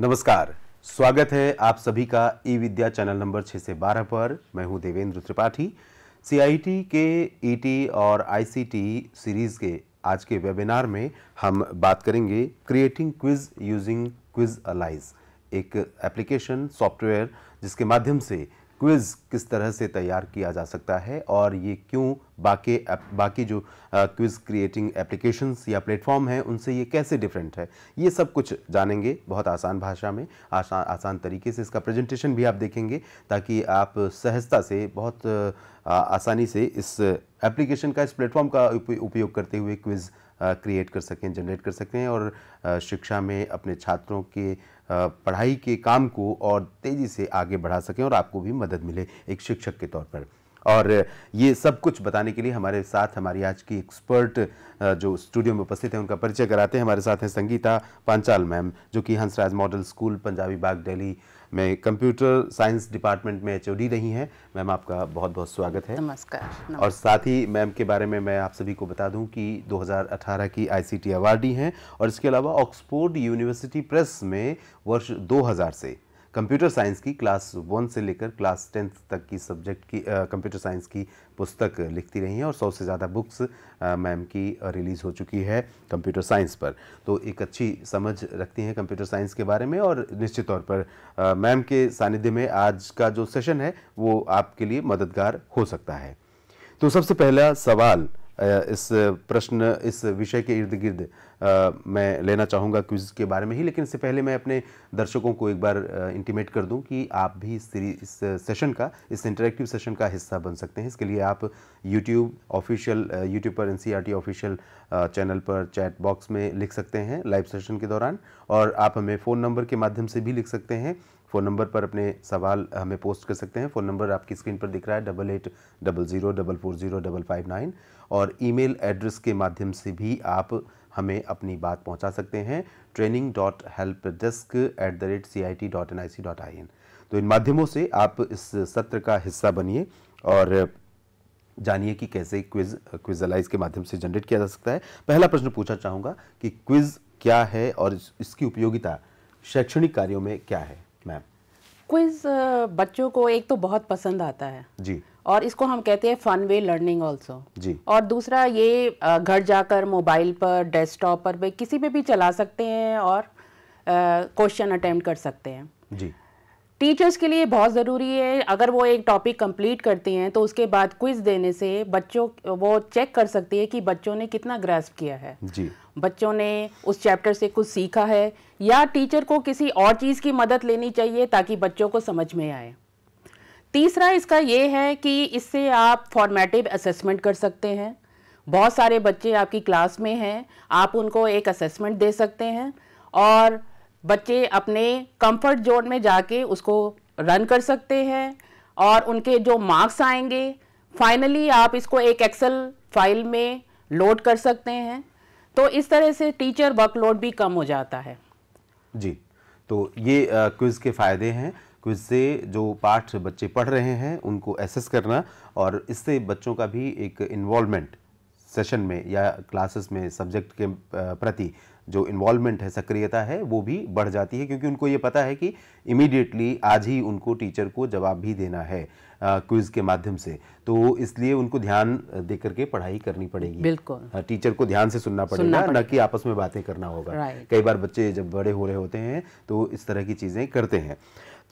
नमस्कार स्वागत है आप सभी का ई विद्या चैनल नंबर 6 से 12 पर मैं हूं देवेंद्र त्रिपाठी सीआईटी के ईटी e और आईसीटी सीरीज़ के आज के वेबिनार में हम बात करेंगे creating quiz using Quizalize एक एप्लीकेशन सॉफ्टवेयर जिसके माध्यम से क्विज़ किस तरह से तैयार किया जा सकता है और ये क्यों बाकी बाकी जो क्विज़ क्रिएटिंग एप्लीकेशंस या प्लेटफॉर्म हैं उनसे ये कैसे डिफरेंट है ये सब कुछ जानेंगे बहुत आसान भाषा में आसान आसान तरीके से इसका प्रेजेंटेशन भी आप देखेंगे ताकि आप सहजता से बहुत आ, आसानी से इस एप्लीकेशन का इस प्लेटफॉर्म का उपयोग करते हुए क्विज़ क्रिएट कर सकें जनरेट कर सकें और शिक्षा में अपने छात्रों के पढ़ाई के काम को और तेज़ी से आगे बढ़ा सकें और आपको भी मदद मिले एक शिक्षक के तौर पर और ये सब कुछ बताने के लिए हमारे साथ हमारी आज की एक्सपर्ट जो स्टूडियो में उपस्थित हैं उनका परिचय कराते हैं हमारे साथ हैं संगीता पांचाल मैम जो कि हंसराज मॉडल स्कूल पंजाबी बाग दिल्ली मैं कंप्यूटर साइंस डिपार्टमेंट में एच रही हैं मैम आपका बहुत बहुत स्वागत है नमस्कार, नमस्कार। और साथ ही मैम के बारे में मैं आप सभी को बता दूं कि 2018 की आईसीटी अवार्डी हैं और इसके अलावा ऑक्सफोर्ड यूनिवर्सिटी प्रेस में वर्ष 2000 से कंप्यूटर साइंस की क्लास वन से लेकर क्लास टेंथ तक की सब्जेक्ट की कंप्यूटर साइंस की पुस्तक लिखती रही हैं और सौ से ज़्यादा बुक्स मैम की रिलीज़ हो चुकी है कंप्यूटर साइंस पर तो एक अच्छी समझ रखती हैं कंप्यूटर साइंस के बारे में और निश्चित तौर पर मैम के सानिध्य में आज का जो सेशन है वो आपके लिए मददगार हो सकता है तो सबसे पहला सवाल इस प्रश्न इस विषय के इर्द गिर्द मैं लेना चाहूँगा क्विज के बारे में ही लेकिन इससे पहले मैं अपने दर्शकों को एक बार इंटीमेट कर दूं कि आप भी इस इस सेशन का इस इंटरेक्टिव सेशन का हिस्सा बन सकते हैं इसके लिए आप यूट्यूब ऑफिशियल यूट्यूब पर एन ऑफिशियल चैनल पर चैट बॉक्स में लिख सकते हैं लाइव सेशन के दौरान और आप हमें फ़ोन नंबर के माध्यम से भी लिख सकते हैं फ़ोन नंबर पर अपने सवाल हमें पोस्ट कर सकते हैं फ़ोन नंबर आपकी स्क्रीन पर दिख रहा है double eight double zero double four zero double five nine और ईमेल एड्रेस के माध्यम से भी आप हमें अपनी बात पहुंचा सकते हैं training dot help desk at the rate C I T dot N I C dot I N तो इन माध्यमों से आप इस सत्र का हिस्सा बनिए और जानिए कि कैसे क्विज क्विजलाइज के माध्यम से जनरेट किया जा सकता है पहला प्रश्न पूछना चाहूँगा कि क्विज क्या है और इसकी उपयोगिता शैक्षणिक कार्यों में क्या है मैम क्विज बच्चों को एक तो बहुत पसंद आता है जी और इसको हम कहते हैं फन वे लर्निंग ऑल्सो जी और दूसरा ये घर जाकर मोबाइल पर डेस्कटॉप पर किसी पे भी चला सकते हैं और क्वेश्चन अटेम्प्ट कर सकते हैं जी टीचर्स के लिए बहुत ज़रूरी है अगर वो एक टॉपिक कंप्लीट करते हैं तो उसके बाद क्विज देने से बच्चों वो चेक कर सकती है कि बच्चों ने कितना ग्रेस्प किया है जी बच्चों ने उस चैप्टर से कुछ सीखा है या टीचर को किसी और चीज़ की मदद लेनी चाहिए ताकि बच्चों को समझ में आए तीसरा इसका ये है कि इससे आप फॉर्मेटिव असेसमेंट कर सकते हैं बहुत सारे बच्चे आपकी क्लास में हैं आप उनको एक असेसमेंट दे सकते हैं और बच्चे अपने कंफर्ट जोन में जाके उसको रन कर सकते हैं और उनके जो मार्क्स आएंगे फाइनली आप इसको एक एक्सेल फाइल में लोड कर सकते हैं तो इस तरह से टीचर वर्कलोड भी कम हो जाता है जी तो ये क्विज़ के फ़ायदे हैं क्विज से जो पाठ बच्चे पढ़ रहे हैं उनको एसेस करना और इससे बच्चों का भी एक इन्वॉल्वमेंट सेशन में या क्लासेस में सब्जेक्ट के प्रति जो इन्वॉल्वमेंट है सक्रियता है वो भी बढ़ जाती है क्योंकि उनको ये पता है कि इमीडिएटली आज ही उनको टीचर को जवाब भी देना है क्विज़ के माध्यम से तो इसलिए उनको ध्यान दे करके पढ़ाई करनी पड़ेगी बिल्कुल टीचर को ध्यान से सुनना पड़ेगा न कि आपस में बातें करना होगा कई बार बच्चे जब बड़े हो रहे होते हैं तो इस तरह की चीज़ें करते हैं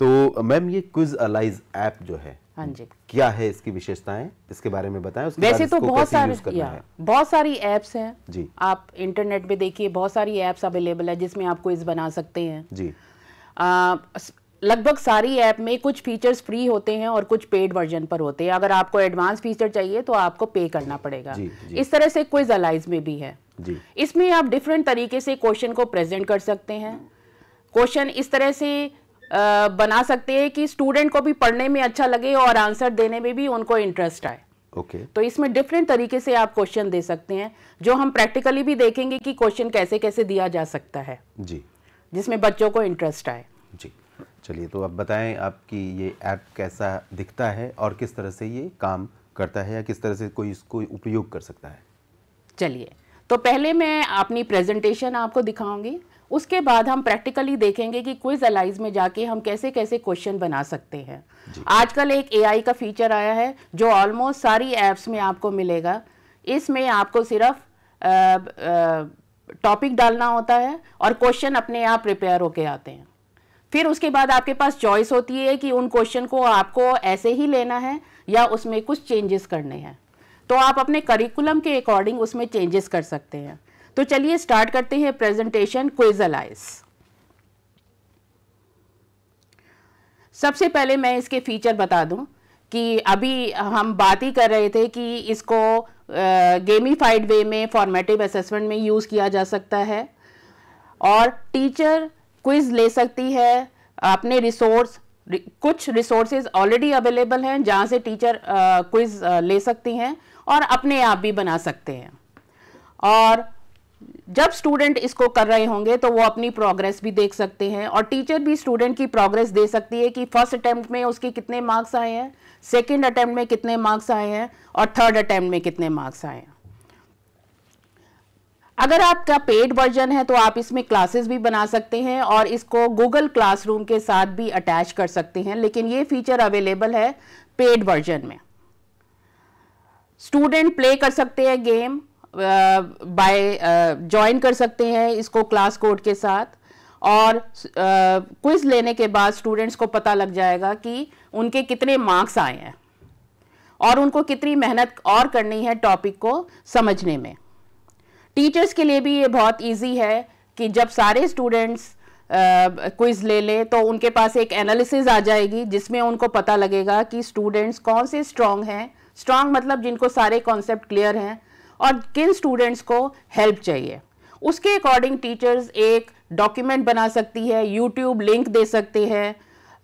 तो मैम ये क्विज अलाइज ऐप जो है हाँ जी क्या है इसकी विशेषताएं इसके बारे में बताएं उसके वैसे तो बहुत सारे बहुत सारी एप्स हैं जी आप इंटरनेट पे देखिए बहुत सारी एप्स अवेलेबल है जिसमें आप क्विज बना सकते हैं जी लगभग सारी ऐप में कुछ फीचर्स फ्री होते हैं और कुछ पेड वर्जन पर होते हैं अगर आपको एडवांस फीचर चाहिए तो आपको पे करना पड़ेगा जी, जी. इस तरह से क्विज अलाइज में भी है इसमें आप डिफरेंट तरीके से क्वेश्चन को प्रेजेंट कर सकते हैं क्वेश्चन इस तरह से आ, बना सकते हैं कि स्टूडेंट को भी पढ़ने में अच्छा लगे और आंसर देने में भी उनको इंटरेस्ट आए ओके okay. तो इसमें डिफरेंट तरीके से आप क्वेश्चन दे सकते हैं जो हम प्रैक्टिकली भी देखेंगे कि क्वेश्चन कैसे कैसे दिया जा सकता है जी जिसमें बच्चों को इंटरेस्ट आए जी चलिए तो अब बताएं आपकी ये ऐप कैसा दिखता है और किस तरह से ये काम करता है या किस तरह से कोई इसको उपयोग कर सकता है चलिए तो पहले मैं अपनी प्रेजेंटेशन आपको दिखाऊंगी उसके बाद हम प्रैक्टिकली देखेंगे कि क्विज अलाइज में जाके हम कैसे कैसे क्वेश्चन बना सकते हैं आजकल एक एआई का फीचर आया है जो ऑलमोस्ट सारी ऐप्स में आपको मिलेगा इसमें आपको सिर्फ टॉपिक डालना होता है और क्वेश्चन अपने आप प्रिपेयर होके आते हैं फिर उसके बाद आपके पास चॉइस होती है कि उन क्वेश्चन को आपको ऐसे ही लेना है या उसमें कुछ चेंजेस करने हैं तो आप अपने करिकुलम के अकॉर्डिंग उसमें चेंजेस कर सकते हैं तो चलिए स्टार्ट करते हैं प्रेजेंटेशन क्विजलाइज सबसे पहले मैं इसके फीचर बता दूं कि अभी हम बात ही कर रहे थे कि इसको गेमीफाइड वे में फॉर्मेटिव असेसमेंट में यूज़ किया जा सकता है और टीचर क्विज ले सकती है अपने रिसोर्स कुछ रिसोर्सेज ऑलरेडी अवेलेबल हैं जहाँ से टीचर क्विज ले सकती हैं और अपने आप भी बना सकते हैं और जब स्टूडेंट इसको कर रहे होंगे तो वो अपनी प्रोग्रेस भी देख सकते हैं और टीचर भी स्टूडेंट की प्रोग्रेस दे सकती है कि फर्स्ट अटैम्प्ट में उसके कितने मार्क्स आए हैं सेकेंड अटैम्प्ट में कितने मार्क्स आए हैं और थर्ड अटैम्प्ट में कितने मार्क्स आए हैं अगर आपका पेड वर्जन है तो आप इसमें क्लासेस भी बना सकते हैं और इसको गूगल क्लासरूम के साथ भी अटैच कर सकते हैं लेकिन ये फीचर अवेलेबल है पेड वर्जन में स्टूडेंट प्ले कर सकते हैं गेम बाय ज्वाइन कर सकते हैं इसको क्लास कोड के साथ और क्विज uh, लेने के बाद स्टूडेंट्स को पता लग जाएगा कि उनके कितने मार्क्स आए हैं और उनको कितनी मेहनत और करनी है टॉपिक को समझने में टीचर्स के लिए भी ये बहुत ईजी है कि जब सारे स्टूडेंट्स क्विज़ ले लें तो उनके पास एक एनालिसिस आ जाएगी जिसमें उनको पता लगेगा कि स्टूडेंट्स कौन से स्ट्रांग हैं स्ट्रॉन्ग मतलब जिनको सारे कॉन्सेप्ट क्लियर हैं और किन स्टूडेंट्स को हेल्प चाहिए उसके अकॉर्डिंग टीचर्स एक डॉक्यूमेंट बना सकती है यूट्यूब लिंक दे सकते हैं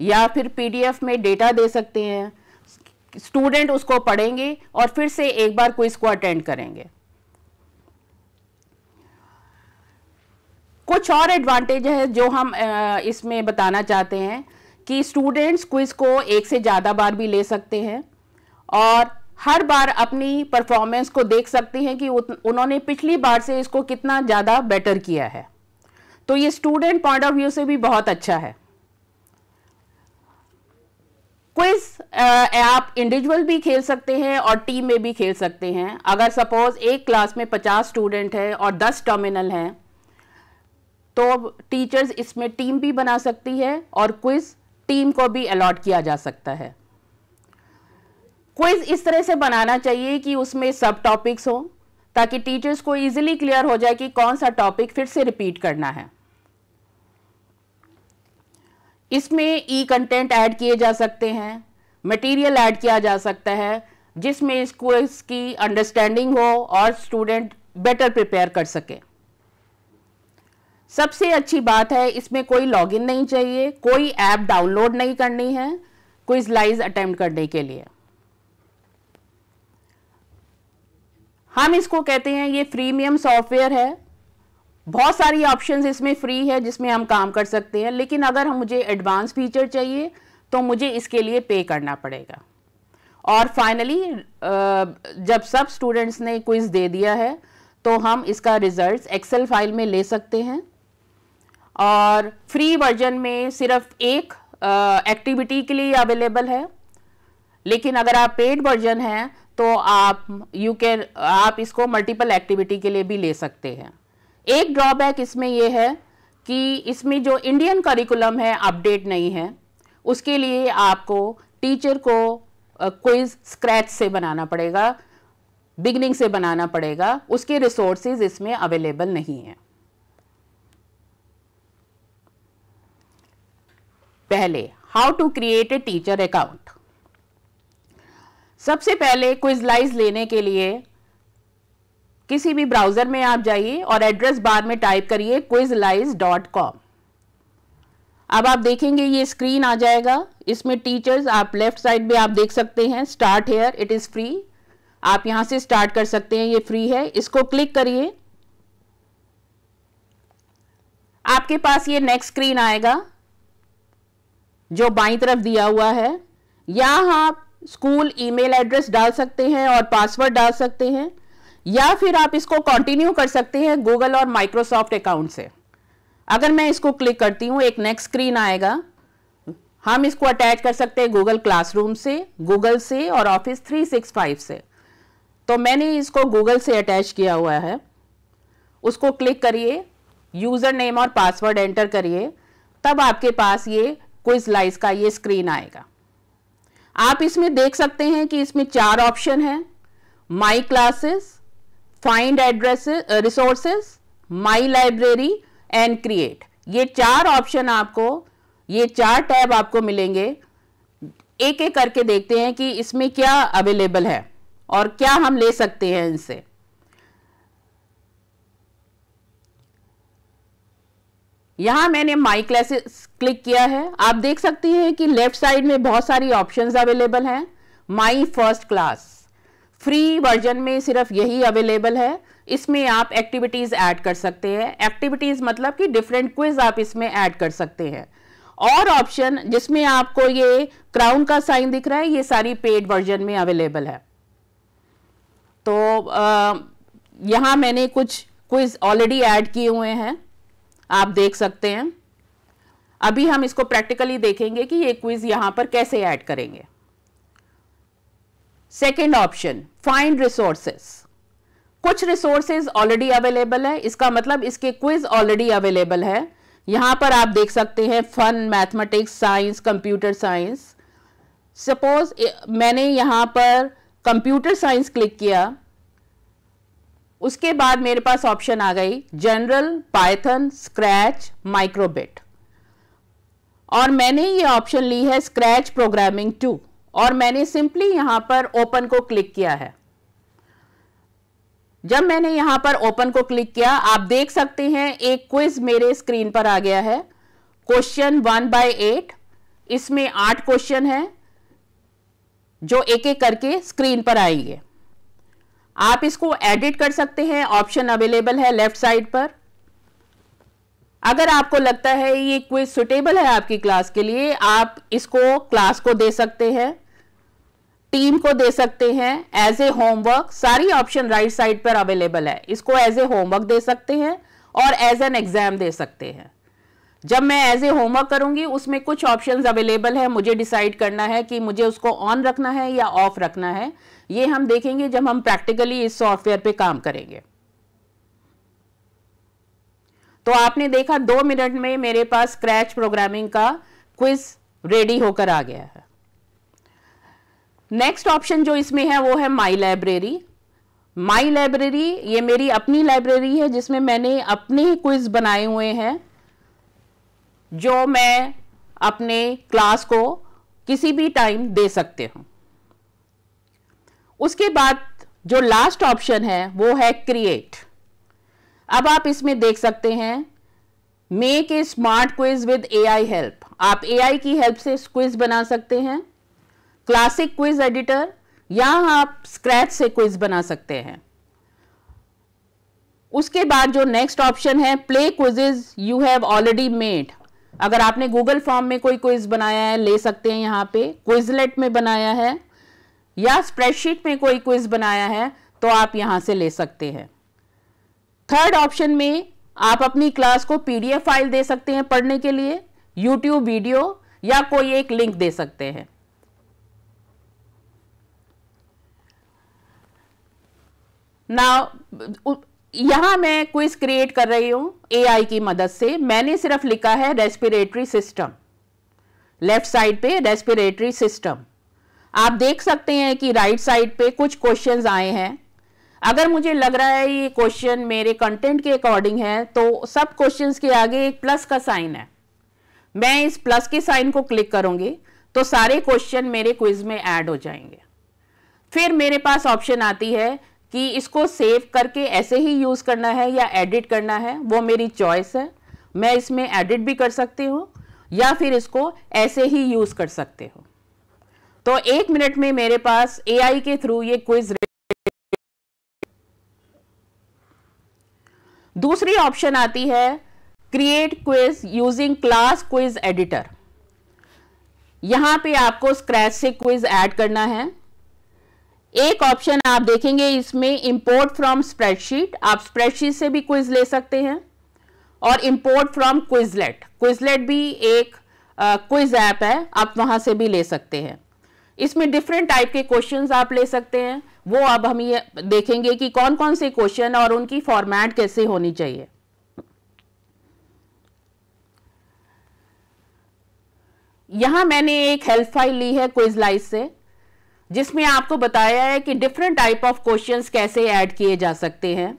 या फिर पी में डेटा दे सकते हैं स्टूडेंट उसको पढ़ेंगे और फिर से एक बार क्विज़ को अटेंड करेंगे कुछ और एडवांटेज है जो हम इसमें बताना चाहते हैं कि स्टूडेंट्स क्विज़ को एक से ज़्यादा बार भी ले सकते हैं और हर बार अपनी परफॉर्मेंस को देख सकते हैं कि उन्होंने पिछली बार से इसको कितना ज़्यादा बेटर किया है तो ये स्टूडेंट पॉइंट ऑफ व्यू से भी बहुत अच्छा है क्विज आप इंडिविजुअल भी खेल सकते हैं और टीम में भी खेल सकते हैं अगर सपोज एक क्लास में 50 स्टूडेंट हैं और 10 टर्मिनल हैं तो टीचर्स इसमें टीम भी बना सकती है और क्विज टीम को भी अलॉट किया जा सकता है क्विज इस तरह से बनाना चाहिए कि उसमें सब टॉपिक्स हों ताकि टीचर्स को इजीली क्लियर हो जाए कि कौन सा टॉपिक फिर से रिपीट करना है इसमें ई कंटेंट ऐड किए जा सकते हैं मटेरियल ऐड किया जा सकता है जिसमें क्विज की अंडरस्टैंडिंग हो और स्टूडेंट बेटर प्रिपेयर कर सके सबसे अच्छी बात है इसमें कोई लॉगिन नहीं चाहिए कोई ऐप डाउनलोड नहीं करनी है क्विज लाइज अटेम्प्ट करने के लिए हम इसको कहते हैं ये फ्रीमियम सॉफ्टवेयर है बहुत सारी ऑप्शंस इसमें फ्री है जिसमें हम काम कर सकते हैं लेकिन अगर हम मुझे एडवांस फीचर चाहिए तो मुझे इसके लिए पे करना पड़ेगा और फाइनली जब सब स्टूडेंट्स ने क्विज़ दे दिया है तो हम इसका रिज़ल्ट एक्सेल फाइल में ले सकते हैं और फ्री वर्जन में सिर्फ एक एक्टिविटी के लिए अवेलेबल है लेकिन अगर आप पेड वर्जन हैं तो आप यू कैन आप इसको मल्टीपल एक्टिविटी के लिए भी ले सकते हैं एक ड्रॉबैक इसमें यह है कि इसमें जो इंडियन करिकुलम है अपडेट नहीं है उसके लिए आपको टीचर को क्विज स्क्रैच से बनाना पड़ेगा बिगनिंग से बनाना पड़ेगा उसके रिसोर्सेज इसमें अवेलेबल नहीं है पहले how to create a teacher account सबसे पहले क्विजलाइज लेने के लिए किसी भी ब्राउज़र में आप जाइए और एड्रेस बार में टाइप करिए क्विजलाइज डॉट कॉम अब आप देखेंगे ये स्क्रीन आ जाएगा इसमें टीचर्स आप लेफ्ट साइड में आप देख सकते हैं start here it is free आप यहां से स्टार्ट कर सकते हैं ये फ्री है इसको क्लिक करिए आपके पास ये नेक्स्ट स्क्रीन आएगा जो बाई तरफ दिया हुआ है या आप स्कूल ईमेल एड्रेस डाल सकते हैं और पासवर्ड डाल सकते हैं या फिर आप इसको कंटिन्यू कर सकते हैं गूगल और माइक्रोसॉफ्ट अकाउंट से अगर मैं इसको क्लिक करती हूँ एक नेक्स्ट स्क्रीन आएगा हम इसको अटैच कर सकते हैं गूगल क्लासरूम से गूगल से और ऑफिस 365 से तो मैंने इसको गूगल से अटैच किया हुआ है उसको क्लिक करिए यूज़र नेम और पासवर्ड एंटर करिए तब आपके पास ये क्विज लाइज का ये स्क्रीन आएगा आप इसमें देख सकते हैं कि इसमें चार ऑप्शन है my classes find address resources my library and create ये चार ऑप्शन आपको ये चार टैब आपको मिलेंगे एक एक करके देखते हैं कि इसमें क्या अवेलेबल है और क्या हम ले सकते हैं इनसे यहाँ मैंने माई क्लासेस क्लिक किया है आप देख सकती हैं कि लेफ्ट साइड में बहुत सारी ऑप्शंस अवेलेबल हैं my first class free version में सिर्फ यही अवेलेबल है इसमें आप एक्टिविटीज़ ऐड कर सकते हैं एक्टिविटीज़ मतलब कि डिफरेंट क्विज आप इसमें ऐड कर सकते हैं और ऑप्शन जिसमें आपको ये क्राउन का साइन दिख रहा है ये सारी पेड वर्जन में अवेलेबल है तो यहाँ मैंने कुछ क्विज ऑलरेडी ऐड किए हुए हैं आप देख सकते हैं अभी हम इसको प्रैक्टिकली देखेंगे कि ये क्विज यहां पर कैसे ऐड करेंगे सेकेंड ऑप्शन फाइंड रिसोर्सेस कुछ रिसोर्सेज ऑलरेडी अवेलेबल है इसका मतलब इसके क्विज ऑलरेडी अवेलेबल है यहां पर आप देख सकते हैं fun mathematics science computer science suppose मैंने यहां पर कंप्यूटर साइंस क्लिक किया उसके बाद मेरे पास ऑप्शन आ गई जनरल पाइथन स्क्रैच माइक्रोबिट और मैंने ये ऑप्शन ली है स्क्रैच प्रोग्रामिंग टू और मैंने सिंपली यहां पर ओपन को क्लिक किया है जब मैंने यहां पर ओपन को क्लिक किया आप देख सकते हैं एक क्विज मेरे स्क्रीन पर आ गया है क्वेश्चन वन बाय एट इसमें आठ क्वेश्चन है जो एक एक करके स्क्रीन पर आएंगे आप इसको एडिट कर सकते हैं ऑप्शन अवेलेबल है लेफ्ट साइड पर अगर आपको लगता है ये क्विज सुटेबल है आपकी क्लास के लिए आप इसको क्लास को दे सकते हैं टीम को दे सकते हैं एज ए होमवर्क सारी ऑप्शन राइट साइड पर अवेलेबल है इसको एज ए होमवर्क दे सकते हैं और एज एन एग्जाम दे सकते हैं जब मैं एज ए होमवर्क करूंगी उसमें कुछ ऑप्शंस अवेलेबल है मुझे डिसाइड करना है कि मुझे उसको ऑन रखना है या ऑफ रखना है ये हम देखेंगे जब हम प्रैक्टिकली इस सॉफ्टवेयर पे काम करेंगे तो आपने देखा दो मिनट में मेरे पास स्क्रैच प्रोग्रामिंग का क्विज रेडी होकर आ गया है नेक्स्ट ऑप्शन जो इसमें है वो है माई लाइब्रेरी माई लाइब्रेरी ये मेरी अपनी लाइब्रेरी है जिसमें मैंने अपने ही क्विज बनाए हुए हैं जो मैं अपने क्लास को किसी भी टाइम दे सकते हूँ उसके बाद जो लास्ट ऑप्शन है वो है क्रिएट अब आप इसमें देख सकते हैं make a smart quiz with AI help आप एआई की हेल्प से क्विज बना सकते हैं क्लासिक क्विज एडिटर या आप स्क्रैच से क्विज बना सकते हैं उसके बाद जो नेक्स्ट ऑप्शन है play quizzes you have already made अगर आपने गूगल फॉर्म में कोई क्विज बनाया है ले सकते हैं यहां पे क्विजलेट में बनाया है या स्प्रेडशीट में कोई क्विज बनाया है तो आप यहां से ले सकते हैं थर्ड ऑप्शन में आप अपनी क्लास को पीडीएफ फाइल दे सकते हैं पढ़ने के लिए यूट्यूब वीडियो या कोई एक लिंक दे सकते हैं ना यहां मैं क्विज क्रिएट कर रही हूं एआई की मदद से मैंने सिर्फ लिखा है रेस्पिरेटरी सिस्टम लेफ्ट साइड पे रेस्पिरेटरी सिस्टम आप देख सकते हैं कि राइट साइड पे कुछ क्वेश्चन आए हैं अगर मुझे लग रहा है ये क्वेश्चन मेरे कंटेंट के अकॉर्डिंग है तो सब क्वेश्चन के आगे एक प्लस का साइन है मैं इस प्लस के साइन को क्लिक करूँगी तो सारे क्वेश्चन मेरे क्विज में ऐड हो जाएंगे फिर मेरे पास ऑप्शन आती है कि इसको सेव करके ऐसे ही यूज़ करना है या एडिट करना है वो मेरी चॉइस है मैं इसमें एडिट भी कर सकती हूँ या फिर इसको ऐसे ही यूज़ कर सकते हो तो एक मिनट में मेरे पास एआई के थ्रू ये क्विज दूसरी ऑप्शन आती है create quiz using class quiz editor यहां पे आपको स्क्रैच से क्विज ऐड करना है एक ऑप्शन आप देखेंगे इसमें इंपोर्ट फ्रॉम स्प्रेडशीट आप स्प्रेडशीट से भी क्विज ले सकते हैं और इंपोर्ट फ्रॉम क्विजलेट क्विजलेट भी एक क्विज uh, ऐप है आप वहां से भी ले सकते हैं इसमें डिफरेंट टाइप के क्वेश्चन आप ले सकते हैं वो अब हम ये देखेंगे कि कौन कौन से क्वेश्चन और उनकी फॉर्मेट कैसे होनी चाहिए यहां मैंने एक हेल्प फाइल ली है लाइज से जिसमें आपको बताया है कि डिफरेंट टाइप ऑफ क्वेश्चंस कैसे ऐड किए जा सकते हैं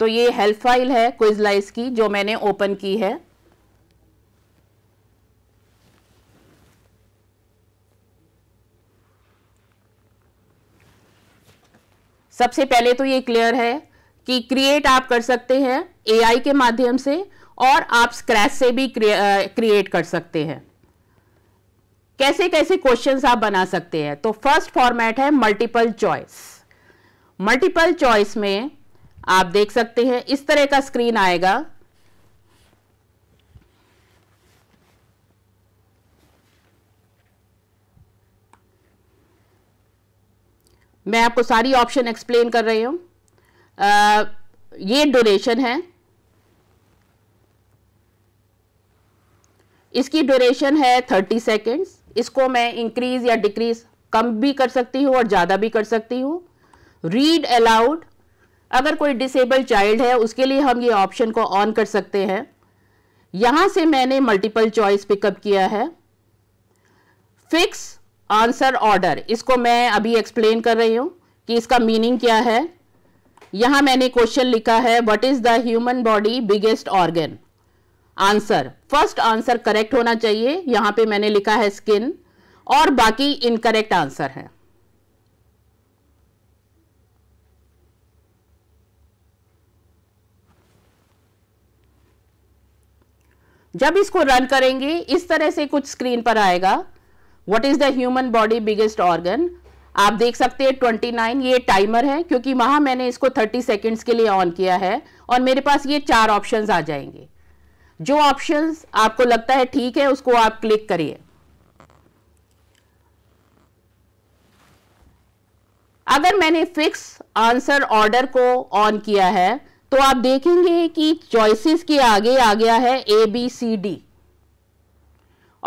तो ये हेल्प फाइल है लाइज की जो मैंने ओपन की है सबसे पहले तो ये क्लियर है कि क्रिएट आप कर सकते हैं एआई के माध्यम से और आप स्क्रैच से भी क्रिएट कर सकते हैं कैसे कैसे क्वेश्चंस आप बना सकते हैं तो फर्स्ट फॉर्मेट है मल्टीपल चॉइस मल्टीपल चॉइस में आप देख सकते हैं इस तरह का स्क्रीन आएगा मैं आपको सारी ऑप्शन एक्सप्लेन कर रही हूँ ये डोरेशन है इसकी ड्यूरेशन है थर्टी सेकेंड्स इसको मैं इंक्रीज या डिक्रीज कम भी कर सकती हूँ और ज़्यादा भी कर सकती हूँ रीड अलाउड अगर कोई डिसेबल चाइल्ड है उसके लिए हम ये ऑप्शन को ऑन कर सकते हैं यहाँ से मैंने मल्टीपल चॉइस पिकअप किया है फिक्स आंसर ऑर्डर इसको मैं अभी एक्सप्लेन कर रही हूं कि इसका मीनिंग क्या है यहां मैंने क्वेश्चन लिखा है what is the human body biggest organ answer first answer correct होना चाहिए यहां पे मैंने लिखा है स्किन और बाकी इनकरेक्ट आंसर है जब इसको रन करेंगे इस तरह से कुछ स्क्रीन पर आएगा what is the human body biggest organ आप देख सकते हैं ट्वेंटी नाइन ये टाइमर है क्योंकि वहां मैंने इसको थर्टी सेकेंड्स के लिए ऑन किया है और मेरे पास ये चार ऑप्शन आ जाएंगे जो ऑप्शन आपको लगता है ठीक है उसको आप क्लिक करिए अगर मैंने फिक्स आंसर ऑर्डर को ऑन किया है तो आप देखेंगे कि चॉइसेस के आगे आ गया है ए बी सी डी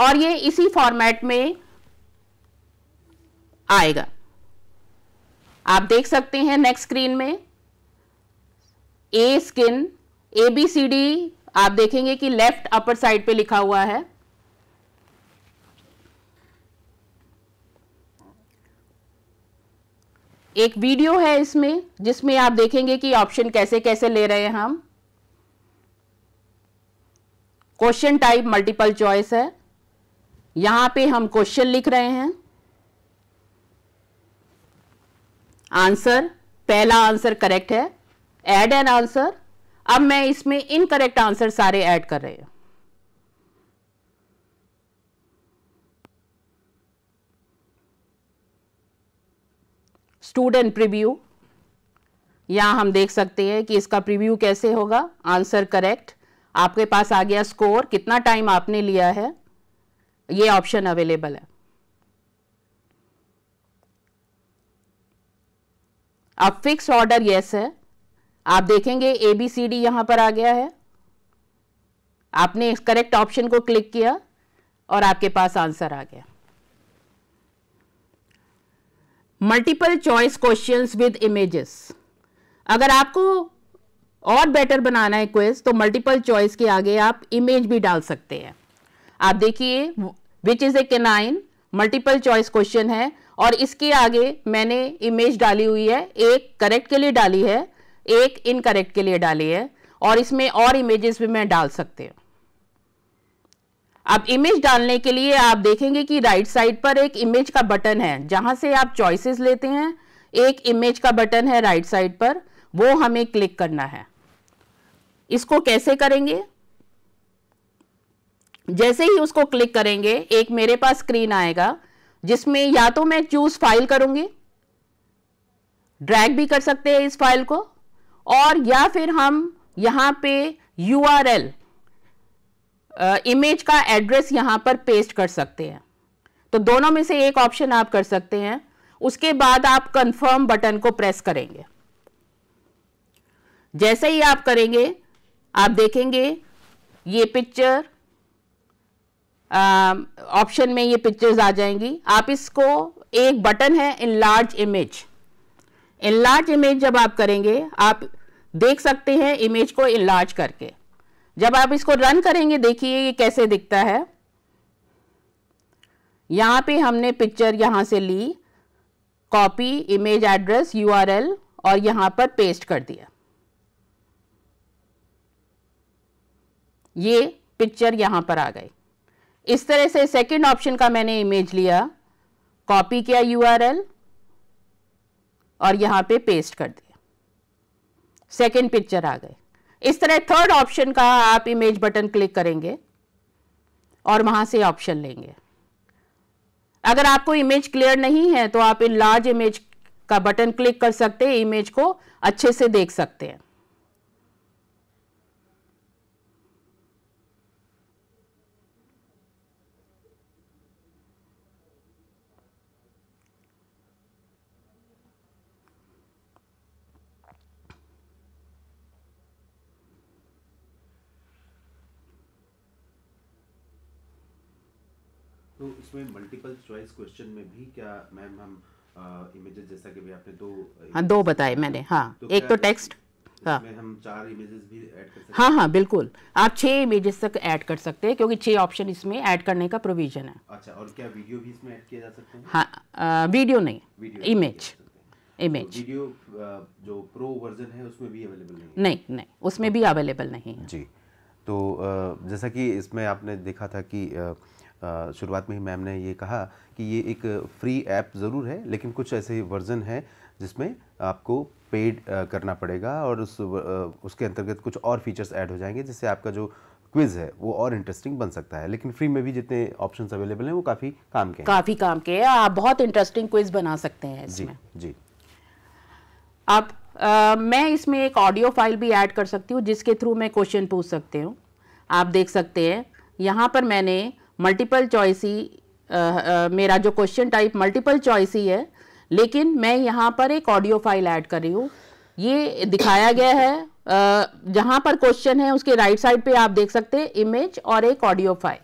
और ये इसी फॉर्मेट में आएगा आप देख सकते हैं नेक्स्ट स्क्रीन में a skin A B C D आप देखेंगे कि लेफ्ट अपर साइड पे लिखा हुआ है एक वीडियो है इसमें जिसमें आप देखेंगे कि ऑप्शन कैसे कैसे ले रहे हैं हम क्वेश्चन टाइप मल्टीपल चॉइस है यहां पे हम क्वेश्चन लिख रहे हैं आंसर पहला आंसर करेक्ट है ऐड एन आंसर अब मैं इसमें इनकरेक्ट आंसर सारे ऐड कर रही हूं स्टूडेंट प्रीव्यू यहां हम देख सकते हैं कि इसका प्रीव्यू कैसे होगा आंसर करेक्ट आपके पास आ गया स्कोर कितना टाइम आपने लिया है ये ऑप्शन अवेलेबल है अब फिक्स ऑर्डर यस है आप देखेंगे ए बी सी डी यहां पर आ गया है आपने इस करेक्ट ऑप्शन को क्लिक किया और आपके पास आंसर आ गया multiple choice questions with images अगर आपको और बेटर बनाना है क्वेज तो मल्टीपल चॉइस के आगे आप इमेज भी डाल सकते हैं आप देखिए which is a canine multiple choice question है और इसके आगे मैंने इमेज डाली हुई है एक करेक्ट के लिए डाली है एक इनकरेक्ट के लिए डाली है और इसमें और इमेजेस भी मैं डाल सकते हैं अब इमेज डालने के लिए आप देखेंगे कि राइट साइड पर एक इमेज का बटन है जहां से आप चॉइसेस लेते हैं एक इमेज का बटन है राइट साइड पर वो हमें क्लिक करना है इसको कैसे करेंगे जैसे ही उसको क्लिक करेंगे एक मेरे पास स्क्रीन आएगा जिसमें या तो मैं चूज फाइल करूंगी ड्रैग भी कर सकते हैं इस फाइल को और या फिर हम यहां पे यू आर एल इमेज का एड्रेस यहां पर पेस्ट कर सकते हैं तो दोनों में से एक ऑप्शन आप कर सकते हैं उसके बाद आप कंफर्म बटन को प्रेस करेंगे जैसे ही आप करेंगे आप देखेंगे ये पिक्चर ऑप्शन um, में ये पिक्चर्स आ जाएंगी आप इसको एक बटन है enlarge image enlarge image जब आप करेंगे आप देख सकते हैं इमेज को इन लार्ज करके जब आप इसको रन करेंगे देखिए ये कैसे दिखता है यहाँ पे हमने पिक्चर यहाँ से ली कॉपी इमेज एड्रेस यूआरएल और यहाँ पर पेस्ट कर दिया ये पिक्चर यहाँ पर आ गई इस तरह से सेकंड ऑप्शन का मैंने इमेज लिया कॉपी किया यूआरएल और यहां पे पेस्ट कर दिया सेकंड पिक्चर आ गए इस तरह थर्ड ऑप्शन का आप इमेज बटन क्लिक करेंगे और वहां से ऑप्शन लेंगे अगर आपको इमेज क्लियर नहीं है तो आप इन लार्ज इमेज का बटन क्लिक कर सकते हैं इमेज को अच्छे से देख सकते हैं में मल्टीपल चॉइस क्वेश्चन में भी क्या मैम हम इमेजेस जैसा कि भी आपने दो हाँ दो बताए मैंने हाँ तो एक तो टेक्स्ट हाँ हम चार इमेजेस भी ऐड कर सकते हाँ हाँ बिल्कुल आप छह इमेजेस तक ऐड कर सकते हैं क्योंकि छह ऑप्शन इसमें ऐड करने का प्रोविजन है अच्छा और क्या वीडियो भी इसमें ऐड किया जा सकता है हाँ वीडियो नहीं वीडियो इमेज इमेज तो वीडियो जो प्रो वर्जन है उसमें भी अवेलेबल नहीं नहीं नहीं उसमें भी अवेलेबल नहीं है जी तो जैसा कि इसमें आपने देखा था कि शुरुआत में ही मैम ने ये कहा कि ये एक फ्री ऐप ज़रूर है लेकिन कुछ ऐसे वर्जन है जिसमें आपको पेड करना पड़ेगा और उस उसके अंतर्गत कुछ और फीचर्स ऐड हो जाएंगे जिससे आपका जो क्विज है वो और इंटरेस्टिंग बन सकता है लेकिन फ्री में भी जितने ऑप्शंस अवेलेबल हैं वो काफ़ी काम के काफ़ी काम के हैं आप बहुत इंटरेस्टिंग क्विज बना सकते हैं इसमें जी, जी अब आ, मैं इसमें एक ऑडियो फाइल भी ऐड कर सकती हूँ जिसके थ्रू मैं क्वेश्चन पूछ सकती हूँ आप देख सकते हैं यहाँ पर मैंने मल्टीपल चॉइस ही मेरा जो क्वेश्चन टाइप मल्टीपल चॉइस ही है लेकिन मैं यहाँ पर एक ऑडियो फाइल ऐड कर रही हूँ ये दिखाया गया है जहाँ पर क्वेश्चन है उसके राइट साइड पे आप देख सकते हैं इमेज और एक ऑडियो फाइल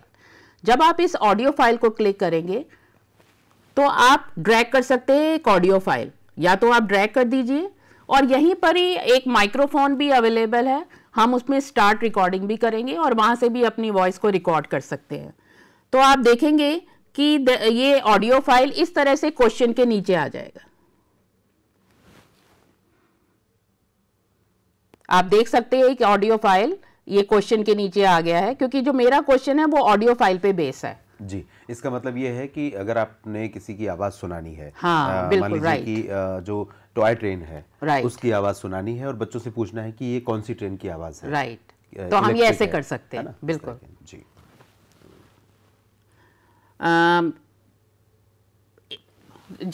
जब आप इस ऑडियो फाइल को क्लिक करेंगे तो आप ड्रैग कर सकते हैं एक ऑडियो फाइल या तो आप ड्रैग कर दीजिए और यहीं पर ही एक माइक्रोफोन भी अवेलेबल है हम उसमें स्टार्ट रिकॉर्डिंग भी करेंगे और वहाँ से भी अपनी वॉइस को रिकॉर्ड कर सकते हैं तो आप देखेंगे कि ये ऑडियो फाइल इस तरह से क्वेश्चन के नीचे आ जाएगा आप देख सकते हैं कि ऑडियो फाइल ये क्वेश्चन के नीचे आ गया है क्योंकि जो मेरा क्वेश्चन है वो ऑडियो फाइल पे बेस है जी इसका मतलब ये है कि अगर आपने किसी की आवाज सुनानी है हाँ, मान लीजिए कि आ, जो टॉय ट्रेन है राइट, उसकी आवाज सुनानी है और बच्चों से पूछना है कि ये कौन सी ट्रेन की आवाज है राइट तो हम ये ऐसे कर सकते हैं बिल्कुल जी Um,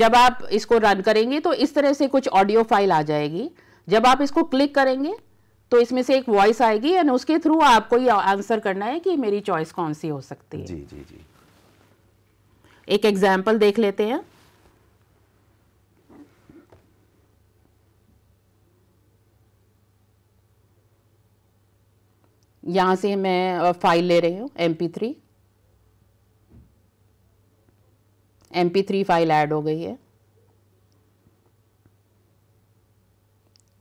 जब आप इसको रन करेंगे तो इस तरह से कुछ ऑडियो फाइल आ जाएगी जब आप इसको क्लिक करेंगे तो इसमें से एक वॉइस आएगी एंड उसके थ्रू आपको ये आंसर करना है कि मेरी चॉइस कौन सी हो सकती है जी जी जी एक एग्जाम्पल देख लेते हैं यहां से मैं फाइल ले रही हूँ M P three M P three file add हो गई है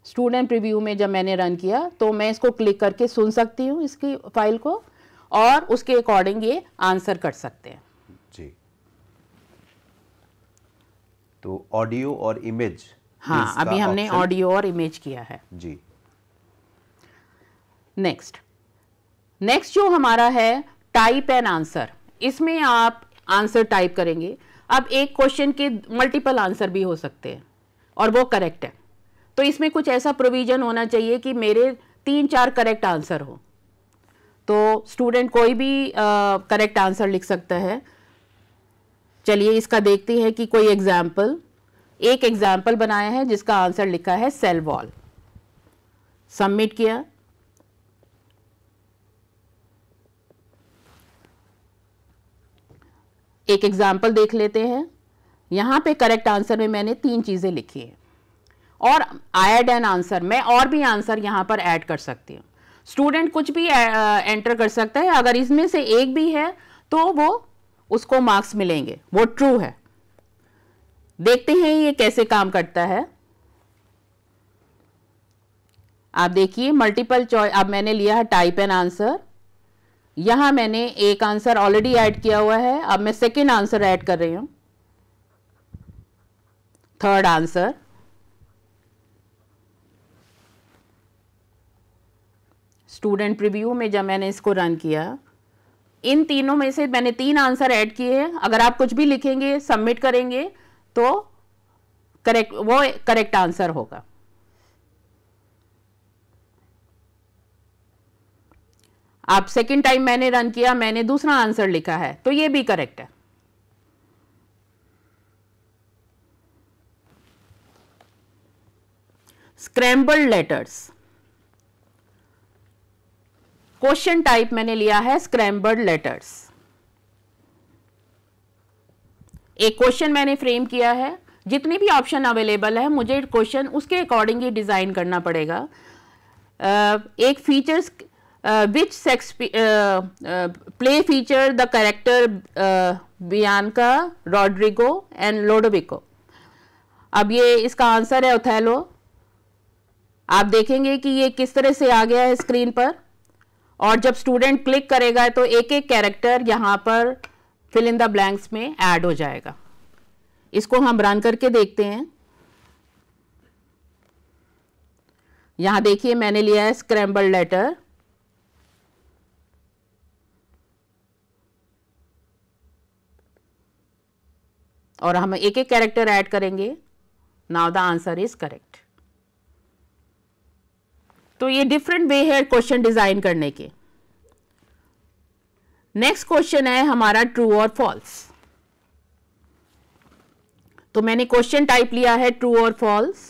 स्टूडेंट रिव्यू में जब मैंने रन किया तो मैं इसको क्लिक करके सुन सकती हूँ इसकी फाइल को और उसके अकॉर्डिंग ये आंसर कर सकते हैं जी तो ऑडियो और इमेज हाँ अभी हमने ऑडियो और इमेज किया है जी नेक्स्ट नेक्स्ट जो हमारा है टाइप एंड आंसर इसमें आप आंसर टाइप करेंगे अब एक क्वेश्चन के मल्टीपल आंसर भी हो सकते हैं और वो करेक्ट है तो इसमें कुछ ऐसा प्रोविज़न होना चाहिए कि मेरे तीन चार करेक्ट आंसर हो तो स्टूडेंट कोई भी करेक्ट uh, आंसर लिख सकता है चलिए इसका देखते हैं कि कोई एग्जाम्पल एक एग्जाम्पल बनाया है जिसका आंसर लिखा है सेल वॉल सबमिट किया एक एग्जाम्पल देख लेते हैं यहाँ पे करेक्ट आंसर में मैंने तीन चीज़ें लिखी है और ऐड एन आंसर मैं और भी आंसर यहाँ पर ऐड कर सकती हूँ स्टूडेंट कुछ भी एंटर कर सकता है अगर इसमें से एक भी है तो वो उसको मार्क्स मिलेंगे वो ट्रू है देखते हैं ये कैसे काम करता है आप देखिए मल्टीपल चॉइस अब मैंने लिया है टाइप एन आंसर यहां मैंने एक आंसर ऑलरेडी ऐड किया हुआ है अब मैं सेकेंड आंसर ऐड कर रही हूं थर्ड आंसर स्टूडेंट रिव्यू में जब मैंने इसको रन किया इन तीनों में से मैंने तीन आंसर ऐड किए हैं अगर आप कुछ भी लिखेंगे सबमिट करेंगे तो करेक्ट वो करेक्ट आंसर होगा आप सेकेंड टाइम मैंने रन किया मैंने दूसरा आंसर लिखा है तो ये भी करेक्ट है स्क्रैम्बल्ड लेटर्स क्वेश्चन टाइप मैंने लिया है स्क्रैम्बल्ड लेटर्स एक क्वेश्चन मैंने फ्रेम किया है जितने भी ऑप्शन अवेलेबल है मुझे क्वेश्चन उसके अकॉर्डिंग ही डिज़ाइन करना पड़ेगा एक features uh, which sex uh, uh, play featured the character uh, Bianca, Rodrigo and Lodovico. अब ये इसका आंसर है ओथेलो आप देखेंगे कि ये किस तरह से आ गया है स्क्रीन पर और जब स्टूडेंट क्लिक करेगा तो एक एक कैरेक्टर यहां पर फिल इन द ब्लैंक्स में ऐड हो जाएगा इसको हम रन करके देखते हैं यहां देखिए मैंने लिया है स्क्रैम्बल लेटर और हम एक एक कैरेक्टर ऐड करेंगे now the answer is correct तो ये डिफरेंट वे है क्वेश्चन डिजाइन करने के नेक्स्ट क्वेश्चन है हमारा ट्रू और फॉल्स तो मैंने क्वेश्चन टाइप लिया है ट्रू और false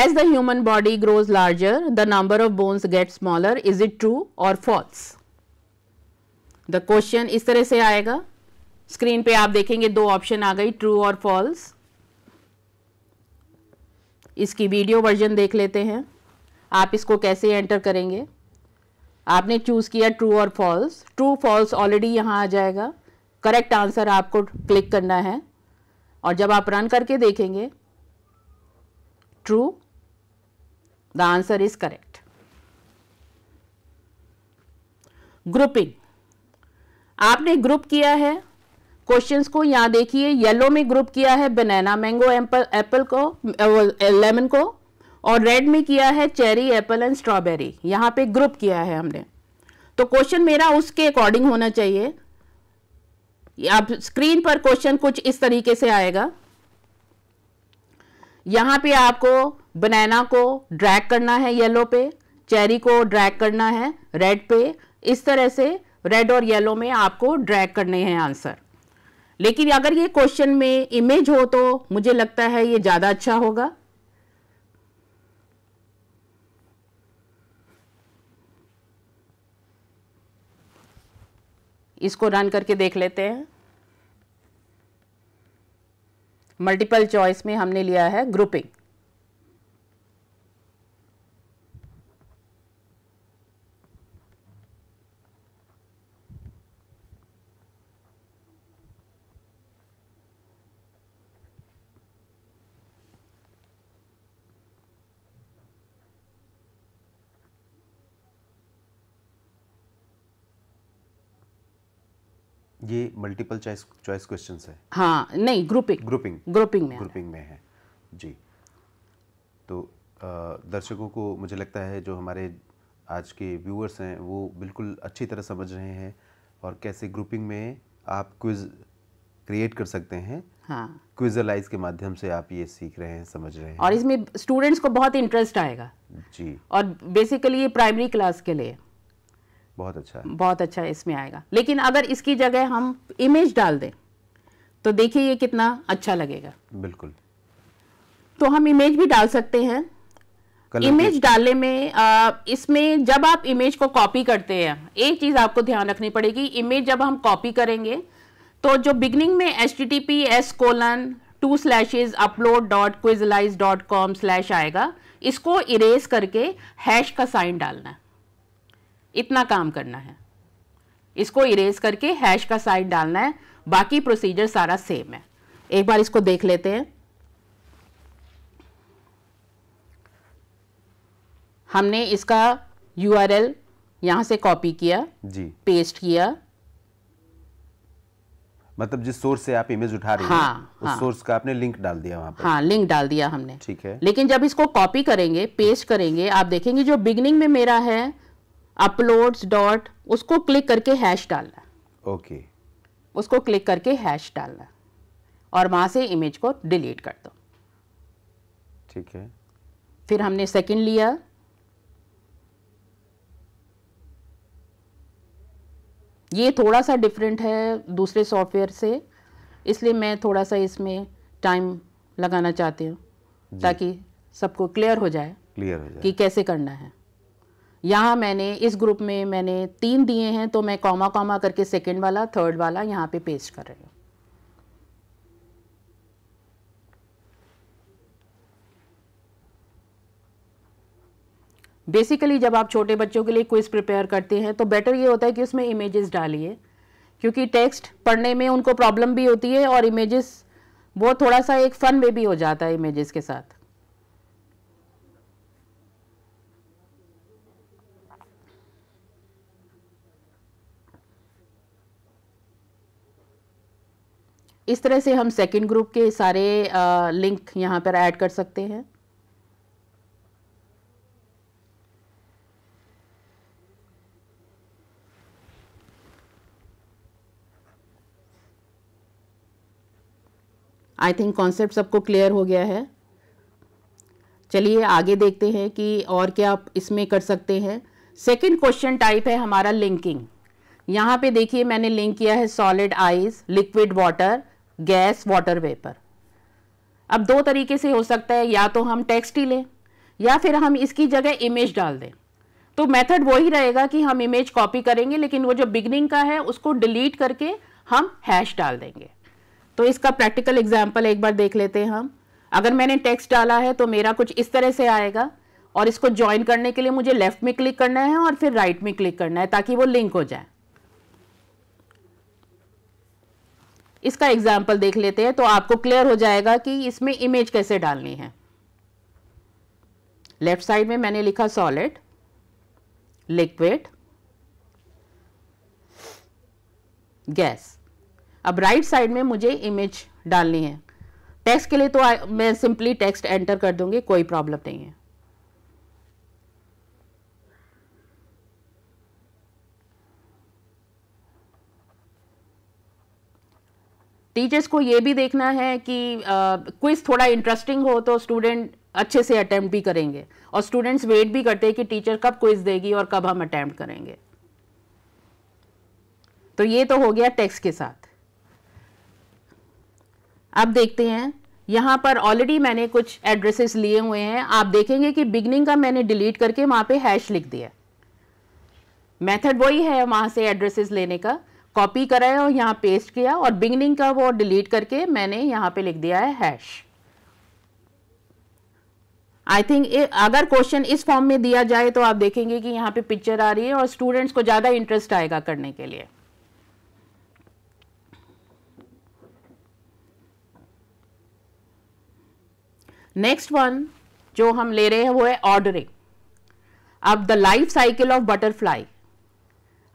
as the human body grows larger the number of bones get smaller is it true और फॉल्स द क्वेश्चन इस तरह से आएगा स्क्रीन पे आप देखेंगे दो ऑप्शन आ गई ट्रू और फॉल्स इसकी वीडियो वर्जन देख लेते हैं आप इसको कैसे एंटर करेंगे आपने चूज़ किया ट्रू और फॉल्स ट्रू फॉल्स ऑलरेडी यहाँ आ जाएगा करेक्ट आंसर आपको क्लिक करना है और जब आप रन करके देखेंगे true the answer is correct grouping आपने ग्रुप किया है क्वेश्चंस को यहाँ देखिए येलो में ग्रुप किया है बनाना मैंगो एप्पल को लेमन को और रेड में किया है चेरी एप्पल एंड स्ट्रॉबेरी यहाँ पे ग्रुप किया है हमने तो क्वेश्चन मेरा उसके अकॉर्डिंग होना चाहिए आप स्क्रीन पर क्वेश्चन कुछ इस तरीके से आएगा यहाँ पे आपको बनाना को ड्रैग करना है येलो पे चेरी को ड्रैग करना है रेड पे इस तरह से रेड और येलो में आपको ड्रैग करने हैं आंसर लेकिन अगर ये क्वेश्चन में इमेज हो तो मुझे लगता है ये ज़्यादा अच्छा होगा इसको रन करके देख लेते हैं मल्टीपल चॉइस में हमने लिया है ग्रुपिंग ये मल्टीपल चॉइस चॉइस क्वेश्चन है हाँ नहीं ग्रुपिंग ग्रुपिंग ग्रुपिंग में ग्रुपिंग में है जी तो दर्शकों को मुझे लगता है जो हमारे आज के व्यूअर्स हैं वो बिल्कुल अच्छी तरह समझ रहे हैं और कैसे ग्रुपिंग में आप क्विज क्रिएट कर सकते हैं हाँ क्विजलाइज के माध्यम से आप ये सीख रहे हैं समझ रहे हैं और इसमें स्टूडेंट्स को बहुत इंटरेस्ट आएगा जी और बेसिकली ये प्राइमरी क्लास के लिए बहुत अच्छा है बहुत अच्छा है इसमें आएगा लेकिन अगर इसकी जगह हम इमेज डाल दें तो देखिए ये कितना अच्छा लगेगा बिल्कुल तो हम इमेज भी डाल सकते हैं इमेज डालने में इसमें जब आप इमेज को कॉपी करते हैं एक चीज़ आपको ध्यान रखनी पड़ेगी इमेज जब हम कॉपी करेंगे तो जो बिगनिंग में H T T P S colon two slashes upload dot क्विजलाइज dot com slash आएगा इसको इरेज करके हैश का साइन डालना है इतना काम करना है इसको इरेज करके हैश का साइड डालना है बाकी प्रोसीजर सारा सेम है एक बार इसको देख लेते हैं हमने इसका यू आर एल यहां से कॉपी किया जी पेस्ट किया मतलब जिस सोर्स से आप इमेज उठा रहे हाँ, हैं उस हाँ, सोर्स का आपने लिंक डाल दिया वहां पर हाँ लिंक डाल दिया हमने ठीक है लेकिन जब इसको कॉपी करेंगे पेस्ट करेंगे आप देखेंगे जो बिगनिंग में मेरा है अपलोड्स डॉट उसको क्लिक करके हैश डालना ओके okay. उसको क्लिक करके हैश डालना और वहाँ से इमेज को डिलीट कर दो ठीक है फिर हमने सेकंड लिया ये थोड़ा सा डिफरेंट है दूसरे सॉफ्टवेयर से इसलिए मैं थोड़ा सा इसमें टाइम लगाना चाहती हूँ ताकि सबको क्लियर हो जाए क्लियर हो जाए कि कैसे करना है यहाँ मैंने इस ग्रुप में मैंने तीन दिए हैं तो मैं कॉमा कॉमा करके सेकेंड वाला थर्ड वाला यहाँ पे पेस्ट कर रही हूँ बेसिकली जब आप छोटे बच्चों के लिए क्विज़ प्रिपेयर करते हैं तो बेटर ये होता है कि उसमें इमेजेस डालिए क्योंकि टेक्स्ट पढ़ने में उनको प्रॉब्लम भी होती है और इमेजेस वो थोड़ा सा एक फ़न वे भी हो जाता है इमेजेस के साथ इस तरह से हम सेकंड ग्रुप के सारे लिंक यहां पर ऐड कर सकते हैं आई थिंक कॉन्सेप्ट सबको क्लियर हो गया है चलिए आगे देखते हैं कि और क्या आप इसमें कर सकते हैं सेकंड क्वेश्चन टाइप है हमारा लिंकिंग यहाँ पे देखिए मैंने लिंक किया है solid ice liquid water gas water vapour अब दो तरीके से हो सकता है या तो हम टेक्स्ट ही लें या फिर हम इसकी जगह इमेज डाल दें तो मेथड वही रहेगा कि हम इमेज कॉपी करेंगे लेकिन वो जो बिगनिंग का है उसको डिलीट करके हम हैश डाल देंगे तो इसका प्रैक्टिकल एग्जाम्पल एक बार देख लेते हैं हम अगर मैंने टेक्स्ट डाला है तो मेरा कुछ इस तरह से आएगा और इसको ज्वाइन करने के लिए मुझे लेफ़्ट में क्लिक करना है और फिर राइट में क्लिक करना है ताकि वो लिंक हो जाए इसका एग्जाम्पल देख लेते हैं तो आपको क्लियर हो जाएगा कि इसमें इमेज कैसे डालनी है लेफ्ट साइड में मैंने लिखा सॉलिड लिक्विड गैस अब राइट right साइड में मुझे इमेज डालनी है टेक्स्ट के लिए तो आ, मैं सिंपली टेक्स्ट एंटर कर दूंगी कोई प्रॉब्लम नहीं है टीचर्स को ये भी देखना है कि क्विज uh, थोड़ा इंटरेस्टिंग हो तो स्टूडेंट अच्छे से अटैम्प्ट भी करेंगे और स्टूडेंट्स वेट भी करते हैं कि टीचर कब क्विज देगी और कब हम अटैम्प्ट करेंगे तो ये तो हो गया टेक्स्ट के साथ अब देखते हैं यहां पर ऑलरेडी मैंने कुछ एड्रेसेस लिए हुए हैं आप देखेंगे कि बिगनिंग का मैंने डिलीट करके वहां पे हैश लिख दिया मेथड वही है वहां से एड्रेसेस लेने का कॉपी कराया और यहाँ पेस्ट किया और बिगनिंग का वो डिलीट करके मैंने यहाँ पे लिख दिया है हैश आई थिंक अगर क्वेश्चन इस फॉर्म में दिया जाए तो आप देखेंगे कि यहाँ पे पिक्चर आ रही है और स्टूडेंट्स को ज़्यादा इंटरेस्ट आएगा करने के लिए नेक्स्ट वन जो हम ले रहे हैं वो है ऑर्डरिंग अब the life cycle of butterfly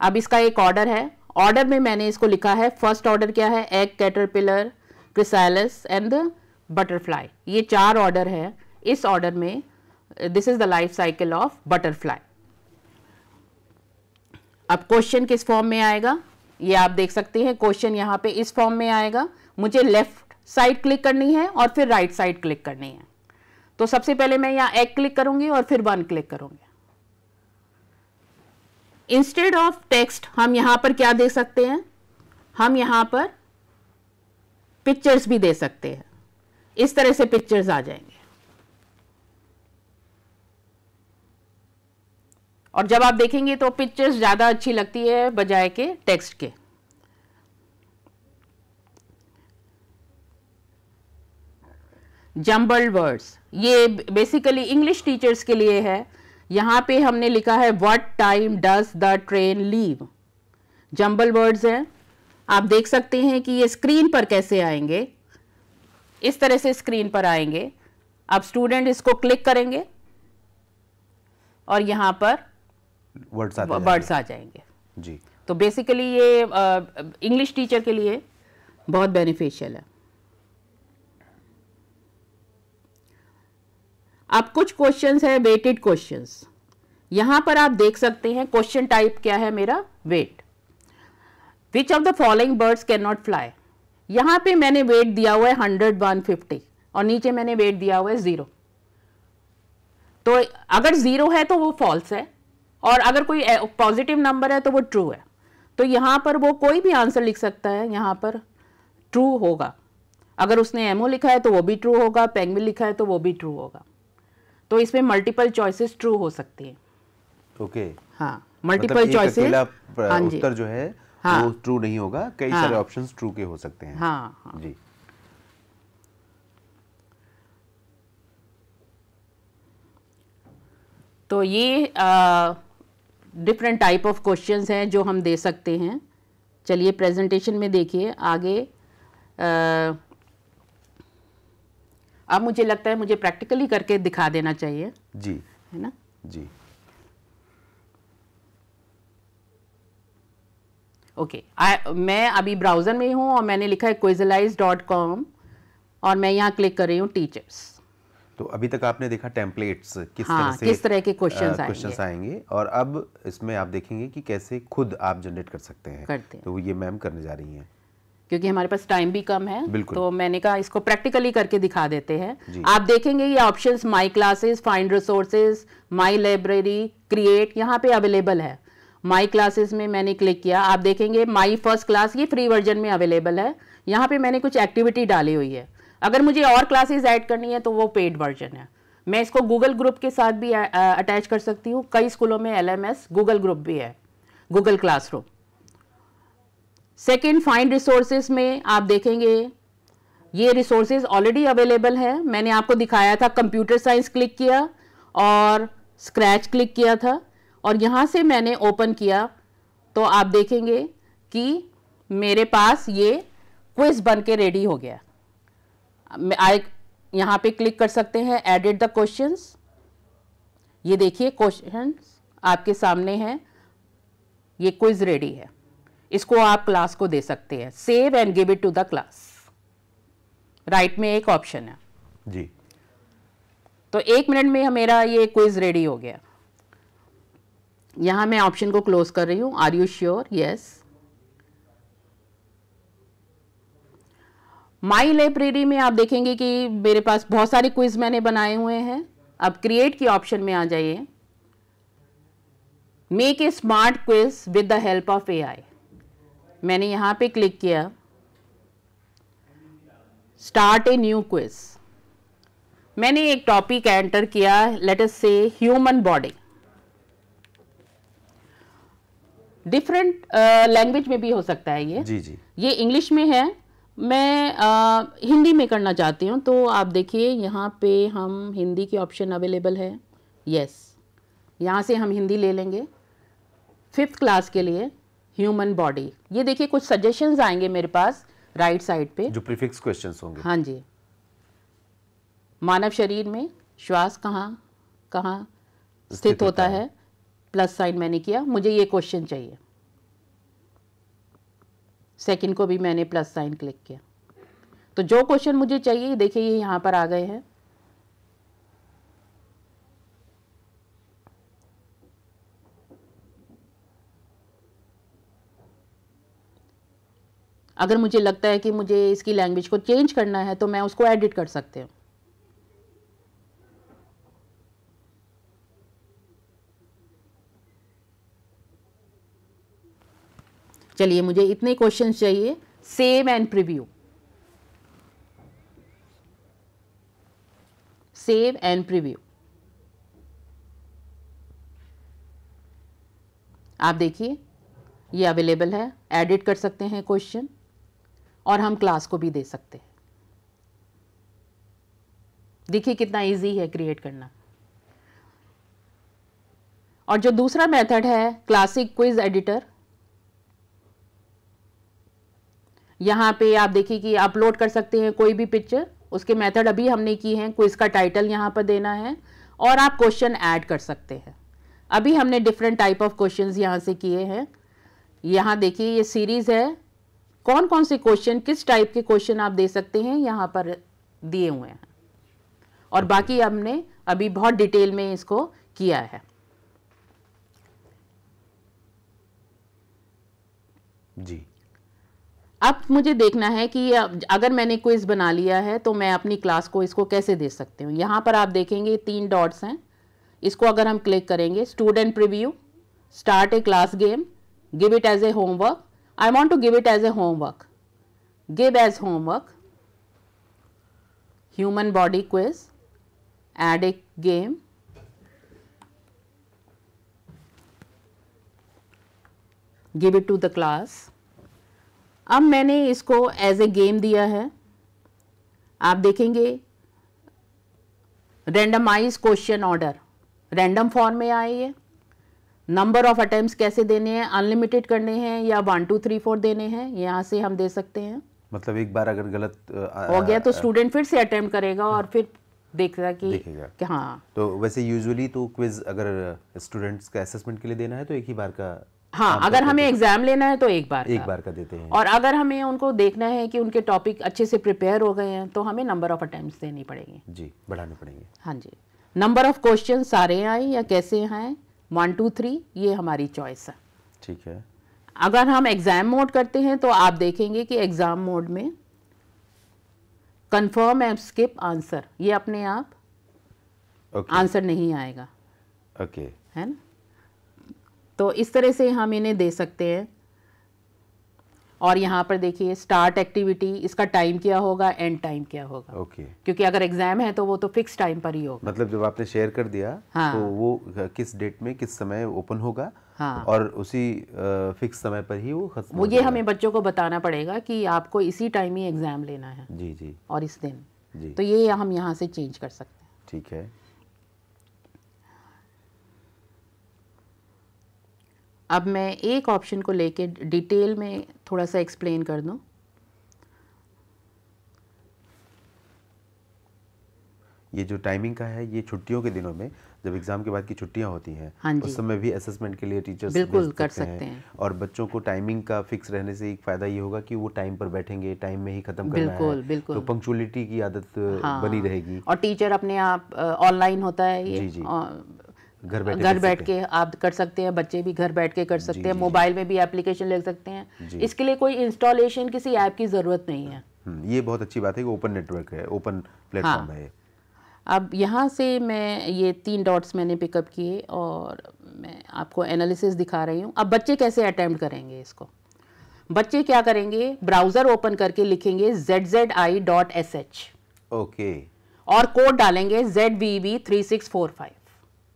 अब इसका एक ऑर्डर है ऑर्डर में मैंने इसको लिखा है फर्स्ट ऑर्डर क्या है egg caterpillar chrysalis and the butterfly ये चार ऑर्डर है इस ऑर्डर में this is the life cycle of butterfly अब क्वेश्चन किस फॉर्म में आएगा ये आप देख सकते हैं क्वेश्चन यहाँ पे इस फॉर्म में आएगा मुझे लेफ्ट साइड क्लिक करनी है और फिर राइट right साइड क्लिक करनी है तो सबसे पहले मैं यहाँ एक क्लिक करूंगी और फिर वन क्लिक करूंगी इंस्टेड ऑफ टेक्स्ट हम यहां पर क्या दे सकते हैं हम यहां पर पिक्चर्स भी दे सकते हैं इस तरह से पिक्चर्स आ जाएंगे और जब आप देखेंगे तो पिक्चर्स ज़्यादा अच्छी लगती है बजाय के टेक्स्ट के जम्बल्ड वर्ड्स ये बेसिकली इंग्लिश टीचर्स के लिए है यहाँ पे हमने लिखा है what time does the train leave jumble words हैं आप देख सकते हैं कि ये स्क्रीन पर कैसे आएंगे इस तरह से स्क्रीन पर आएंगे अब स्टूडेंट इसको क्लिक करेंगे और यहाँ पर वर्ड्स वर्ड्स आ जाएंगे जी तो बेसिकली ये इंग्लिश टीचर के लिए बहुत बेनिफिशियल है अब कुछ क्वेश्चन है वेटेड क्वेश्चन यहां पर आप देख सकते हैं क्वेश्चन टाइप क्या है मेरा wait which of the following birds can not fly यहां पे मैंने वेट दिया हुआ है हंड्रेड वन फिफ्टी और नीचे मैंने वेट दिया हुआ है ज़ीरो तो अगर ज़ीरो है तो वो फॉल्स है और अगर कोई पॉजिटिव नंबर है तो वो ट्रू है तो यहां पर वो कोई भी आंसर लिख सकता है यहां पर ट्रू होगा अगर उसने एमओ लिखा है तो वो भी ट्रू होगा पेंगविन लिखा है तो वो भी ट्रू होगा तो इसमें मल्टीपल चॉइसेस ट्रू हो सकती है ओके हाँ मल्टीपल चॉइसेस मतलब हाँ उत्तर जो है हाँ, वो ट्रू नहीं होगा कई हाँ, सारे ऑप्शंस ट्रू के हो सकते हैं हाँ, हाँ जी तो ये डिफरेंट टाइप ऑफ क्वेश्चंस हैं जो हम दे सकते हैं चलिए प्रेजेंटेशन में देखिए आगे आ, अब मुझे लगता है मुझे प्रैक्टिकली करके दिखा देना चाहिए जी है ना जी ओके okay. मैं अभी ब्राउज़र में हूँ और मैंने लिखा है क्विजलाइज डॉट कॉम और मैं यहाँ क्लिक कर रही हूँ टीचर्स तो अभी तक आपने देखा टेम्पलेट्स किस हाँ, तरह से किस तरह के क्वेश्चन क्वेश्चन आएंगे और अब इसमें आप देखेंगे कि कैसे खुद आप जनरेट कर सकते हैं करते हैं। तो ये मैम करने जा रही हैं क्योंकि हमारे पास टाइम भी कम है तो मैंने कहा इसको प्रैक्टिकली करके दिखा देते हैं आप देखेंगे ये options my classes find resources my library create यहाँ पे अवेलेबल है माई क्लासेस में मैंने क्लिक किया आप देखेंगे माई फर्स्ट क्लास ये फ्री वर्जन में अवेलेबल है यहाँ पे मैंने कुछ एक्टिविटी डाली हुई है अगर मुझे और क्लासेज ऐड करनी है तो वो पेड वर्जन है मैं इसको गूगल ग्रुप के साथ भी अटैच कर सकती हूँ कई स्कूलों में एल गूगल ग्रुप भी है Google classroom second find resources में आप देखेंगे ये रिसोर्सेज ऑलरेडी अवेलेबल है मैंने आपको दिखाया था कंप्यूटर साइंस क्लिक किया और स्क्रैच क्लिक किया था और यहाँ से मैंने ओपन किया तो आप देखेंगे कि मेरे पास ये क्विज बन के रेडी हो गया आए यहाँ पे क्लिक कर सकते हैं एडिट द क्वेश्चंस ये देखिए क्वेश्चंस आपके सामने हैं ये क्विज रेडी है इसको आप क्लास को दे सकते हैं save and give it to the class right में एक ऑप्शन है जी तो एक मिनट में मेरा ये क्विज रेडी हो गया यहां मैं ऑप्शन को क्लोज कर रही हूं are you sure yes my library में आप देखेंगे कि मेरे पास बहुत सारे क्विज मैंने बनाए हुए हैं अब क्रिएट के ऑप्शन में आ जाइए make a smart quiz with the help of A I मैंने यहाँ पे क्लिक किया स्टार्ट ए न्यू क्विज मैंने एक टॉपिक एंटर किया let us say human body different language में भी हो सकता है ये जी जी ये इंग्लिश में है मैं uh, हिंदी में करना चाहती हूँ तो आप देखिए यहाँ पे हम हिंदी के ऑप्शन अवेलेबल है यस yes. यहाँ से हम हिंदी ले लेंगे फिफ्थ क्लास के लिए ह्यूमन बॉडी ये देखिए कुछ सजेशन आएंगे मेरे पास राइट right साइड पे जो प्रीफिक्स क्वेश्चन होंगे हाँ जी मानव शरीर में श्वास कहाँ कहाँ स्थित होता है, है। प्लस साइन मैंने किया मुझे ये क्वेश्चन चाहिए सेकंड को भी मैंने प्लस साइन क्लिक किया तो जो क्वेश्चन मुझे चाहिए देखिए ये यहाँ पर आ गए हैं अगर मुझे लगता है कि मुझे इसकी लैंग्वेज को चेंज करना है तो मैं उसको एडिट कर सकते हूँ चलिए मुझे इतने क्वेश्चन चाहिए save and preview save and preview आप देखिए ये अवेलेबल है एडिट कर सकते हैं क्वेश्चन और हम क्लास को भी दे सकते हैं देखिए कितना इजी है क्रिएट करना और जो दूसरा मेथड है क्लासिक क्विज एडिटर यहां पे आप देखिए कि अपलोड कर सकते हैं कोई भी पिक्चर उसके मेथड अभी हमने की हैं क्विज का टाइटल यहां पर देना है और आप क्वेश्चन ऐड कर सकते हैं अभी हमने डिफरेंट टाइप ऑफ क्वेश्चंस यहाँ से किए हैं यहां देखिए ये सीरीज़ है कौन कौन से क्वेश्चन किस टाइप के क्वेश्चन आप दे सकते हैं यहाँ पर दिए हुए हैं और बाकी हमने अभी बहुत डिटेल में इसको किया है जी अब मुझे देखना है कि अगर मैंने क्विज बना लिया है तो मैं अपनी क्लास को इसको कैसे दे सकती हूँ यहाँ पर आप देखेंगे तीन डॉट्स हैं इसको अगर हम क्लिक करेंगे student preview start a class game give it as a homework I want to give it as a homework. Give as homework human body quiz, add a game, give it to the class. अब मैंने इसको as a game दिया है आप देखेंगे randomize question order random form में आए ये नंबर ऑफ अटेम्प्ट कैसे देने हैं अनलिमिटेड करने हैं या वन टू थ्री फोर देने हैं यहाँ से हम दे सकते हैं मतलब एक बार अगर गलत हो गया तो स्टूडेंट फिर से अटेम्प्ट करेगा और फिर देखेगा कि, हाँ तो वैसे यूजुअली तो क्विज अगर स्टूडेंट्स का असेसमेंट के लिए देना है तो एक ही बार का हाँ अगर हमें एग्जाम लेना है तो एक बार एक का। बार का देते हैं और अगर हमें उनको देखना है कि उनके टॉपिक अच्छे से प्रिपेयर हो गए हैं तो हमें नंबर ऑफ अटेम्प्ट देनी पड़ेगी जी बढ़ाने पड़ेंगे हाँ जी नंबर ऑफ क्वेश्चन सारे आए या कैसे आए वन टू थ्री ये हमारी चॉइस है ठीक है अगर हम एग्ज़ाम मोड करते हैं तो आप देखेंगे कि एग्ज़ाम मोड में कंफर्म एंड स्किप आंसर ये अपने आप okay. आंसर नहीं आएगा ओके okay. है ना तो इस तरह से हम इन्हें दे सकते हैं और यहाँ पर देखिए स्टार्ट एक्टिविटी इसका टाइम क्या होगा एंड टाइम क्या होगा ओके okay. क्योंकि अगर एग्जाम है तो वो तो फिक्स टाइम पर ही होगा मतलब जब आपने शेयर कर दिया हाँ. तो वो किस डेट में किस समय ओपन होगा हाँ. और उसी फिक्स समय पर ही वो खत्म वो ये हमें बच्चों को बताना पड़ेगा कि आपको इसी टाइम ही एग्जाम लेना है जी जी और इस दिन जी तो ये हम यहाँ से चेंज कर सकते हैं ठीक है अब मैं एक ऑप्शन को लेके डिटेल में थोड़ा सा एक्सप्लेन कर दूँ ये जो टाइमिंग का है ये छुट्टियों के दिनों में जब एग्जाम के बाद की छुट्टियां होती हैं हाँ उस समय भी असेसमेंट के लिए टीचर्स बिल्कुल सकते कर सकते हैं।, हैं और बच्चों को टाइमिंग का फिक्स रहने से एक फायदा ये होगा कि वो टाइम पर बैठेंगे टाइम में ही खत्म करना है बिल्कुल तो पंक्चुअलिटी की आदत हाँ, बनी रहेगी और टीचर अपने आप ऑनलाइन होता है ये जी जी घर बैठ घर बैठ के आप कर सकते हैं बच्चे भी घर बैठ के कर सकते हैं मोबाइल में भी एप्लीकेशन ले सकते हैं इसके लिए कोई इंस्टॉलेशन किसी ऐप की ज़रूरत नहीं है हम्म, ये बहुत अच्छी बात है कि ओपन नेटवर्क है ओपन प्लेटफॉर्म हाँ। है अब यहाँ से मैं ये तीन डॉट्स मैंने पिकअप किए और मैं आपको एनालिसिस दिखा रही हूँ अब बच्चे कैसे अटैम्प्ट करेंगे इसको बच्चे क्या करेंगे ब्राउज़र ओपन करके लिखेंगे Z Z I dot S H okay और कोड डालेंगे Z B B three six four five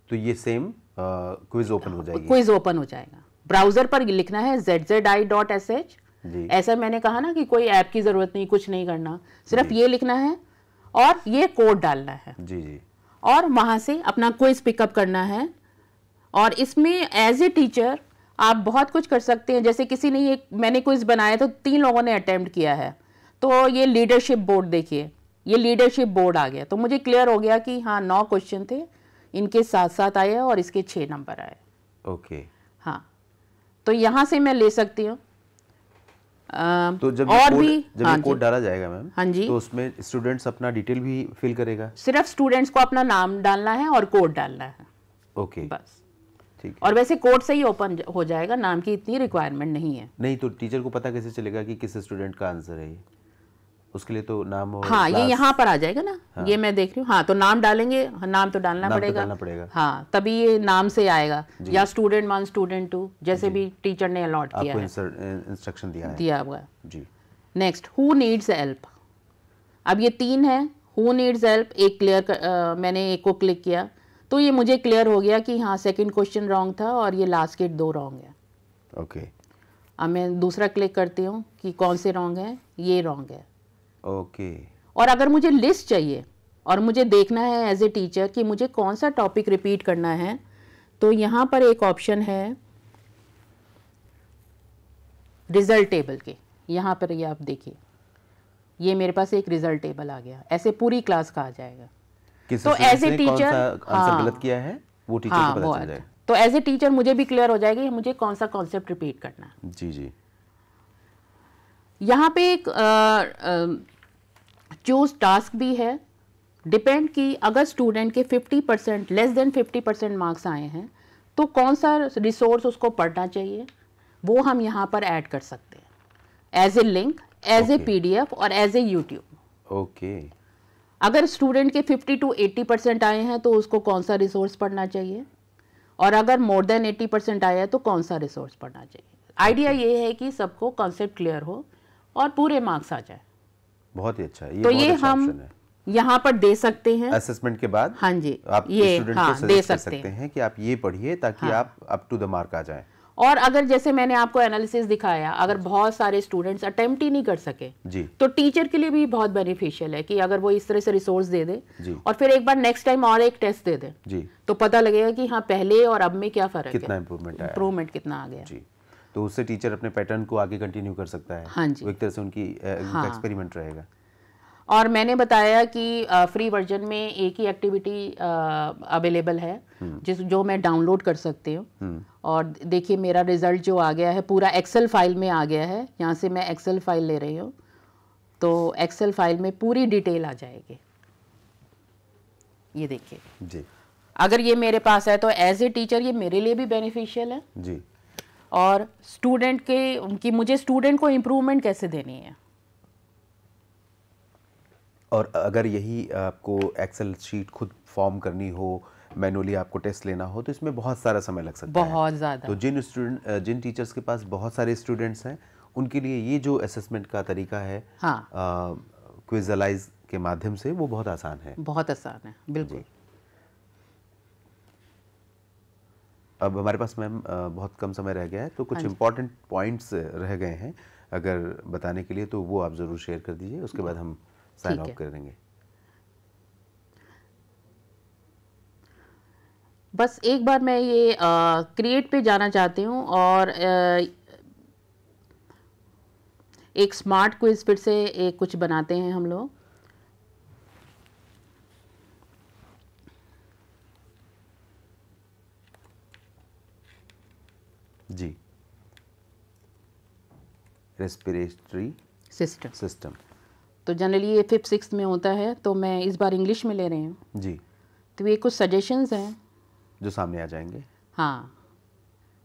तो ये सेम क्विज ओपन हो जाएगी क्विज ओपन हो जाएगा ब्राउजर पर लिखना है Z Z I dot S H ऐसा मैंने कहा ना कि कोई ऐप की जरूरत नहीं कुछ नहीं करना सिर्फ ये लिखना है और ये कोड डालना है जी जी और वहां से अपना क्विज पिकअप करना है और इसमें एज ए टीचर आप बहुत कुछ कर सकते हैं जैसे किसी ने ये मैंने क्विज बनाया तो तीन लोगों ने अटेम्प्ट किया है तो ये लीडरशिप बोर्ड देखिए ये लीडरशिप बोर्ड आ गया तो मुझे क्लियर हो गया कि हाँ नौ क्वेश्चन थे इनके साथ साथ आए और इसके छः नंबर आए ओके हाँ तो यहाँ से मैं ले सकती हूँ तो जब और भी जब हाँ कोड डाला जाएगा मैम हाँ जी तो उसमें स्टूडेंट्स अपना डिटेल भी फिल करेगा सिर्फ स्टूडेंट्स को अपना नाम डालना है और कोड डालना है ओके बस और वैसे कोर्ट से ही ओपन हो जाएगा नाम की इतनी रिक्वायरमेंट नहीं है नहीं तो टीचर को पता कैसे चलेगा कि किस स्टूडेंट का आंसर है उसके लिए तो नाम और हाँ ये यहाँ पर आ जाएगा ना हाँ। ये मैं देख रही हूँ हाँ तो नाम डालेंगे नाम तो डालना नाम तो पड़ेगा तो डालना पड़ेगा हाँ तभी ये नाम से आएगा या स्टूडेंट वन स्टूडेंट टू जैसे भी टीचर ने अलॉट किया है इंस्ट्रक्शन दिया है दिया हुआ जी नेक्स्ट हु नीड्स हेल्प अब ये तीन है हु नीड्स हेल्प एक क्लियर मैंने एक को क्लिक किया तो ये मुझे क्लियर हो गया कि हाँ सेकेंड क्वेश्चन रॉन्ग था और ये लास्ट के दो रॉन्ग है ओके अब मैं दूसरा क्लिक करती हूँ कि कौन से रॉन्ग है ये रॉन्ग है ओके और अगर मुझे लिस्ट चाहिए और मुझे देखना है एज ए टीचर कि मुझे कौन सा टॉपिक रिपीट करना है तो यहाँ पर एक ऑप्शन है रिजल्ट टेबल के यहाँ पर ये आप देखिए ये मेरे पास एक रिजल्ट टेबल आ गया ऐसे पूरी क्लास का आ जाएगा तो एज ए टीचर गलत किया है वो टीचर हाँ, को पता चल तो एज ए टीचर मुझे भी क्लियर हो जाएगा मुझे कौन सा कॉन्सेप्ट रिपीट करना है जी जी यहाँ पे एक चूज टास्क भी है डिपेंड कि अगर स्टूडेंट के 50 percent less than 50 percent marks आए हैं तो कौन सा रिसोर्स उसको पढ़ना चाहिए वो हम यहाँ पर ऐड कर सकते हैं as a link as a P और एज ए यूट्यूब ओके अगर स्टूडेंट के 50 टू 80 परसेंट आए हैं तो उसको कौन सा रिसोर्स पढ़ना चाहिए और अगर मोर देन 80 परसेंट आया है तो कौन सा रिसोर्स पढ़ना चाहिए आइडिया ये है कि सबको कॉन्सेप्ट क्लियर हो और पूरे मार्क्स आ जाए बहुत ही अच्छा है ये तो ये अच्छा हम यहाँ पर दे सकते हैं असेसमेंट के बाद हाँ जी आप ये स्टूडेंट हाँ, को दे सकते, सकते हैं कि आप ये पढ़िए ताकि हाँ, आप अप टू द मार्क आ जाएं और अगर जैसे मैंने आपको एनालिसिस दिखाया अगर बहुत सारे स्टूडेंट्स अटेम्प्ट ही नहीं कर सके जी तो टीचर के लिए भी बहुत बेनिफिशियल है कि अगर वो इस तरह से रिसोर्स दे दे जी और फिर एक बार नेक्स्ट टाइम और एक टेस्ट दे दे जी तो पता लगेगा कि हाँ पहले और अब में क्या फर्क है कितना इम्प्रूवमेंट इम्प्रूवमेंट कितना आ गया जी तो उससे टीचर अपने पैटर्न को आगे कंटिन्यू कर सकता है हाँ जी एक तरह से उनकी हाँ। एक्सपेरिमेंट रहेगा और मैंने बताया कि फ्री वर्जन में एक ही एक्टिविटी अवेलेबल है हम्म। जिस जो मैं डाउनलोड कर सकती हूँ हम्म। और देखिए मेरा रिजल्ट जो आ गया है पूरा एक्सेल फाइल में आ गया है यहाँ से मैं एक्सेल फाइल ले रही हूँ तो एक्सेल फाइल में पूरी डिटेल आ जाएगी ये देखिए जी अगर ये मेरे पास है तो एज ए टीचर ये मेरे लिए भी बेनिफिशियल है जी और स्टूडेंट के कि मुझे स्टूडेंट को इम्प्रूवमेंट कैसे देनी है और अगर यही आपको एक्सेल शीट खुद फॉर्म करनी हो मैनुअली आपको टेस्ट लेना हो तो इसमें बहुत सारा समय लग सकता बहुत है बहुत ज़्यादा तो जिन स्टूडेंट जिन टीचर्स के पास बहुत सारे स्टूडेंट्स हैं उनके लिए ये जो असेसमेंट का तरीका है हाँ क्विजलाइज के माध्यम से वो बहुत आसान है बहुत आसान है बिल्कुल अब हमारे पास मैम बहुत कम समय रह गया है तो कुछ इम्पोर्टेंट हाँ पॉइंट्स रह गए हैं अगर बताने के लिए तो वो आप ज़रूर शेयर कर दीजिए उसके बाद हम साइन ऑफ करेंगे बस एक बार मैं ये क्रिएट पे जाना चाहती हूँ और आ, एक स्मार्ट क्विज फिर से एक कुछ बनाते हैं हम लोग जी रेस्पिरेटरी सिस्टम सिस्टम तो जनरली ये फिफ्थ सिक्स में होता है तो मैं इस बार इंग्लिश में ले रही हूँ जी तो ये कुछ सजेशंस हैं जो सामने आ जाएंगे हाँ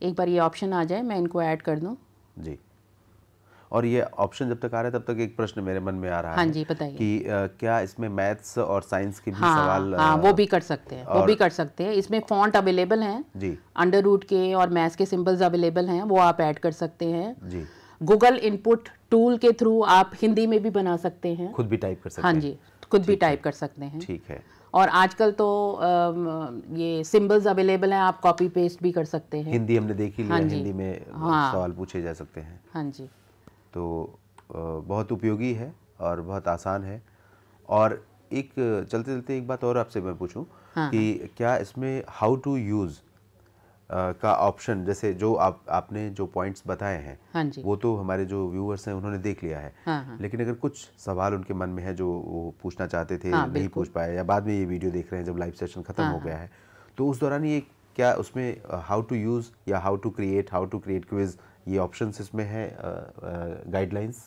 एक बार ये ऑप्शन आ जाए मैं इनको ऐड कर दूँ जी और ये ऑप्शन जब तक आ रहा है तब तक एक प्रश्न मेरे मन में आ रहा हाँ है जी कि आ, क्या इसमें मैथ्स और साइंस के भी हाँ, सवाल हाँ, वो भी कर सकते हैं वो भी कर सकते हैं इसमें फॉन्ट अवेलेबल हैं जी अंडर रूट के और मैथ्स के सिंबल्स अवेलेबल हैं वो आप ऐड कर सकते हैं जी गूगल इनपुट टूल के थ्रू आप हिंदी में भी बना सकते हैं खुद भी टाइप कर सकते हाँ हैं हाँ जी खुद भी टाइप कर सकते हैं ठीक है और आजकल तो ये सिंबल्स अवेलेबल हैं आप कॉपी पेस्ट भी कर सकते हैं हिंदी हमने देखी ली हाँ हिंदी में हाँ, सवाल पूछे जा सकते हैं हाँ जी तो बहुत उपयोगी है और बहुत आसान है और एक चलते चलते एक बात और आपसे मैं पूछूं हाँ, कि हाँ. क्या इसमें हाउ टू यूज़ का ऑप्शन जैसे जो आप आपने जो पॉइंट्स बताए हैं हाँ जी। वो तो हमारे जो व्यूअर्स हैं उन्होंने देख लिया है हाँ हाँ। लेकिन अगर कुछ सवाल उनके मन में है जो वो पूछना चाहते थे हाँ, नहीं पूछ पाए या बाद में ये वीडियो देख रहे हैं जब लाइव सेशन खत्म हाँ, हो हाँ। गया है तो उस दौरान ये क्या उसमें हाउ टू यूज़ या how to create how to create quiz ये ऑप्शंस इसमें हैं गाइडलाइंस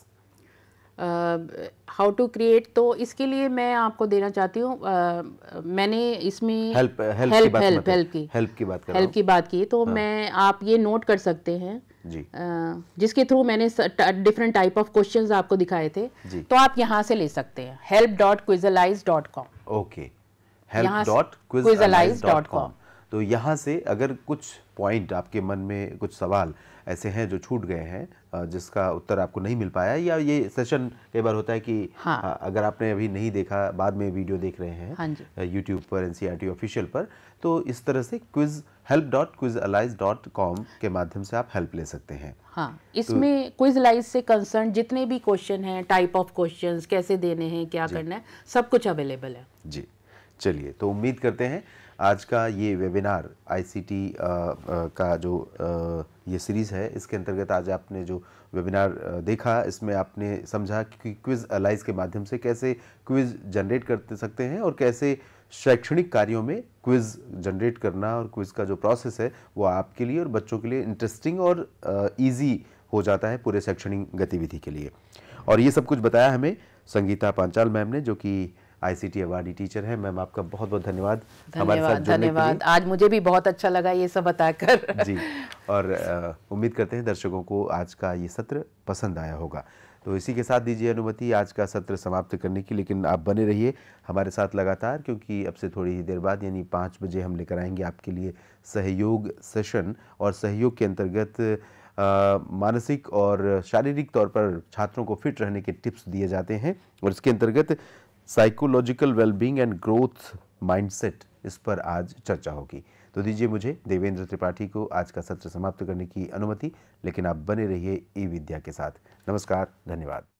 हाउ टू क्रिएट तो इसके लिए मैं आपको देना चाहती हूँ uh, मैंने इसमें help help help help help की help की बात कर help की बात की तो हाँ. मैं आप ये नोट कर सकते हैं जी uh, जिसके थ्रू मैंने डिफरेंट टाइप ऑफ क्वेश्चंस आपको दिखाए थे जी. तो आप यहाँ से ले सकते हैं help dot क्विजलाइज dot com okay तो यहाँ से अगर कुछ पॉइंट आपके मन में कुछ सवाल ऐसे हैं जो छूट गए हैं जिसका उत्तर आपको नहीं मिल पाया या ये सेशन कई बार होता है कि हाँ। अगर आपने अभी नहीं देखा बाद में वीडियो देख रहे हैं हाँ यूट्यूब पर एन ऑफिशियल e पर तो इस तरह से quiz help dot quizalize dot com के माध्यम से आप हेल्प ले सकते हैं हाँ तो इसमें तो, क्विज अलाइज से कंसर्न जितने भी क्वेश्चन हैं टाइप ऑफ क्वेश्चन कैसे देने हैं क्या करना है सब कुछ अवेलेबल है जी चलिए तो उम्मीद करते हैं आज का ये वेबिनार आईसीटी का जो ये सीरीज़ है इसके अंतर्गत आज आपने जो वेबिनार देखा इसमें आपने समझा कि क्विज़ अलाइज के माध्यम से कैसे क्विज़ जनरेट कर सकते हैं और कैसे शैक्षणिक कार्यों में क्विज़ जनरेट करना और क्विज़ का जो प्रोसेस है वो आपके लिए और बच्चों के लिए इंटरेस्टिंग और ईजी हो जाता है पूरे शैक्षणिक गतिविधि के लिए और ये सब कुछ बताया हमें संगीता पांचाल मैम ने जो कि आईसीटी अवार्डी टीचर हैं मैम आपका बहुत बहुत धन्यवाद हमारे साथ धन्यवाद आज मुझे भी बहुत अच्छा लगा ये सब बताकर जी और उम्मीद करते हैं दर्शकों को आज का ये सत्र पसंद आया होगा तो इसी के साथ दीजिए अनुमति आज का सत्र समाप्त करने की लेकिन आप बने रहिए हमारे साथ लगातार क्योंकि अब से थोड़ी ही देर बाद यानी पाँच बजे हम लेकर आएंगे आपके लिए सहयोग सेशन और सहयोग के अंतर्गत मानसिक और शारीरिक तौर पर छात्रों को फिट रहने के टिप्स दिए जाते हैं और इसके अंतर्गत psychological wellbeing and growth mindset इस पर आज चर्चा होगी तो दीजिए मुझे देवेंद्र त्रिपाठी को आज का सत्र समाप्त करने की अनुमति लेकिन आप बने रहिए ई विद्या के साथ नमस्कार धन्यवाद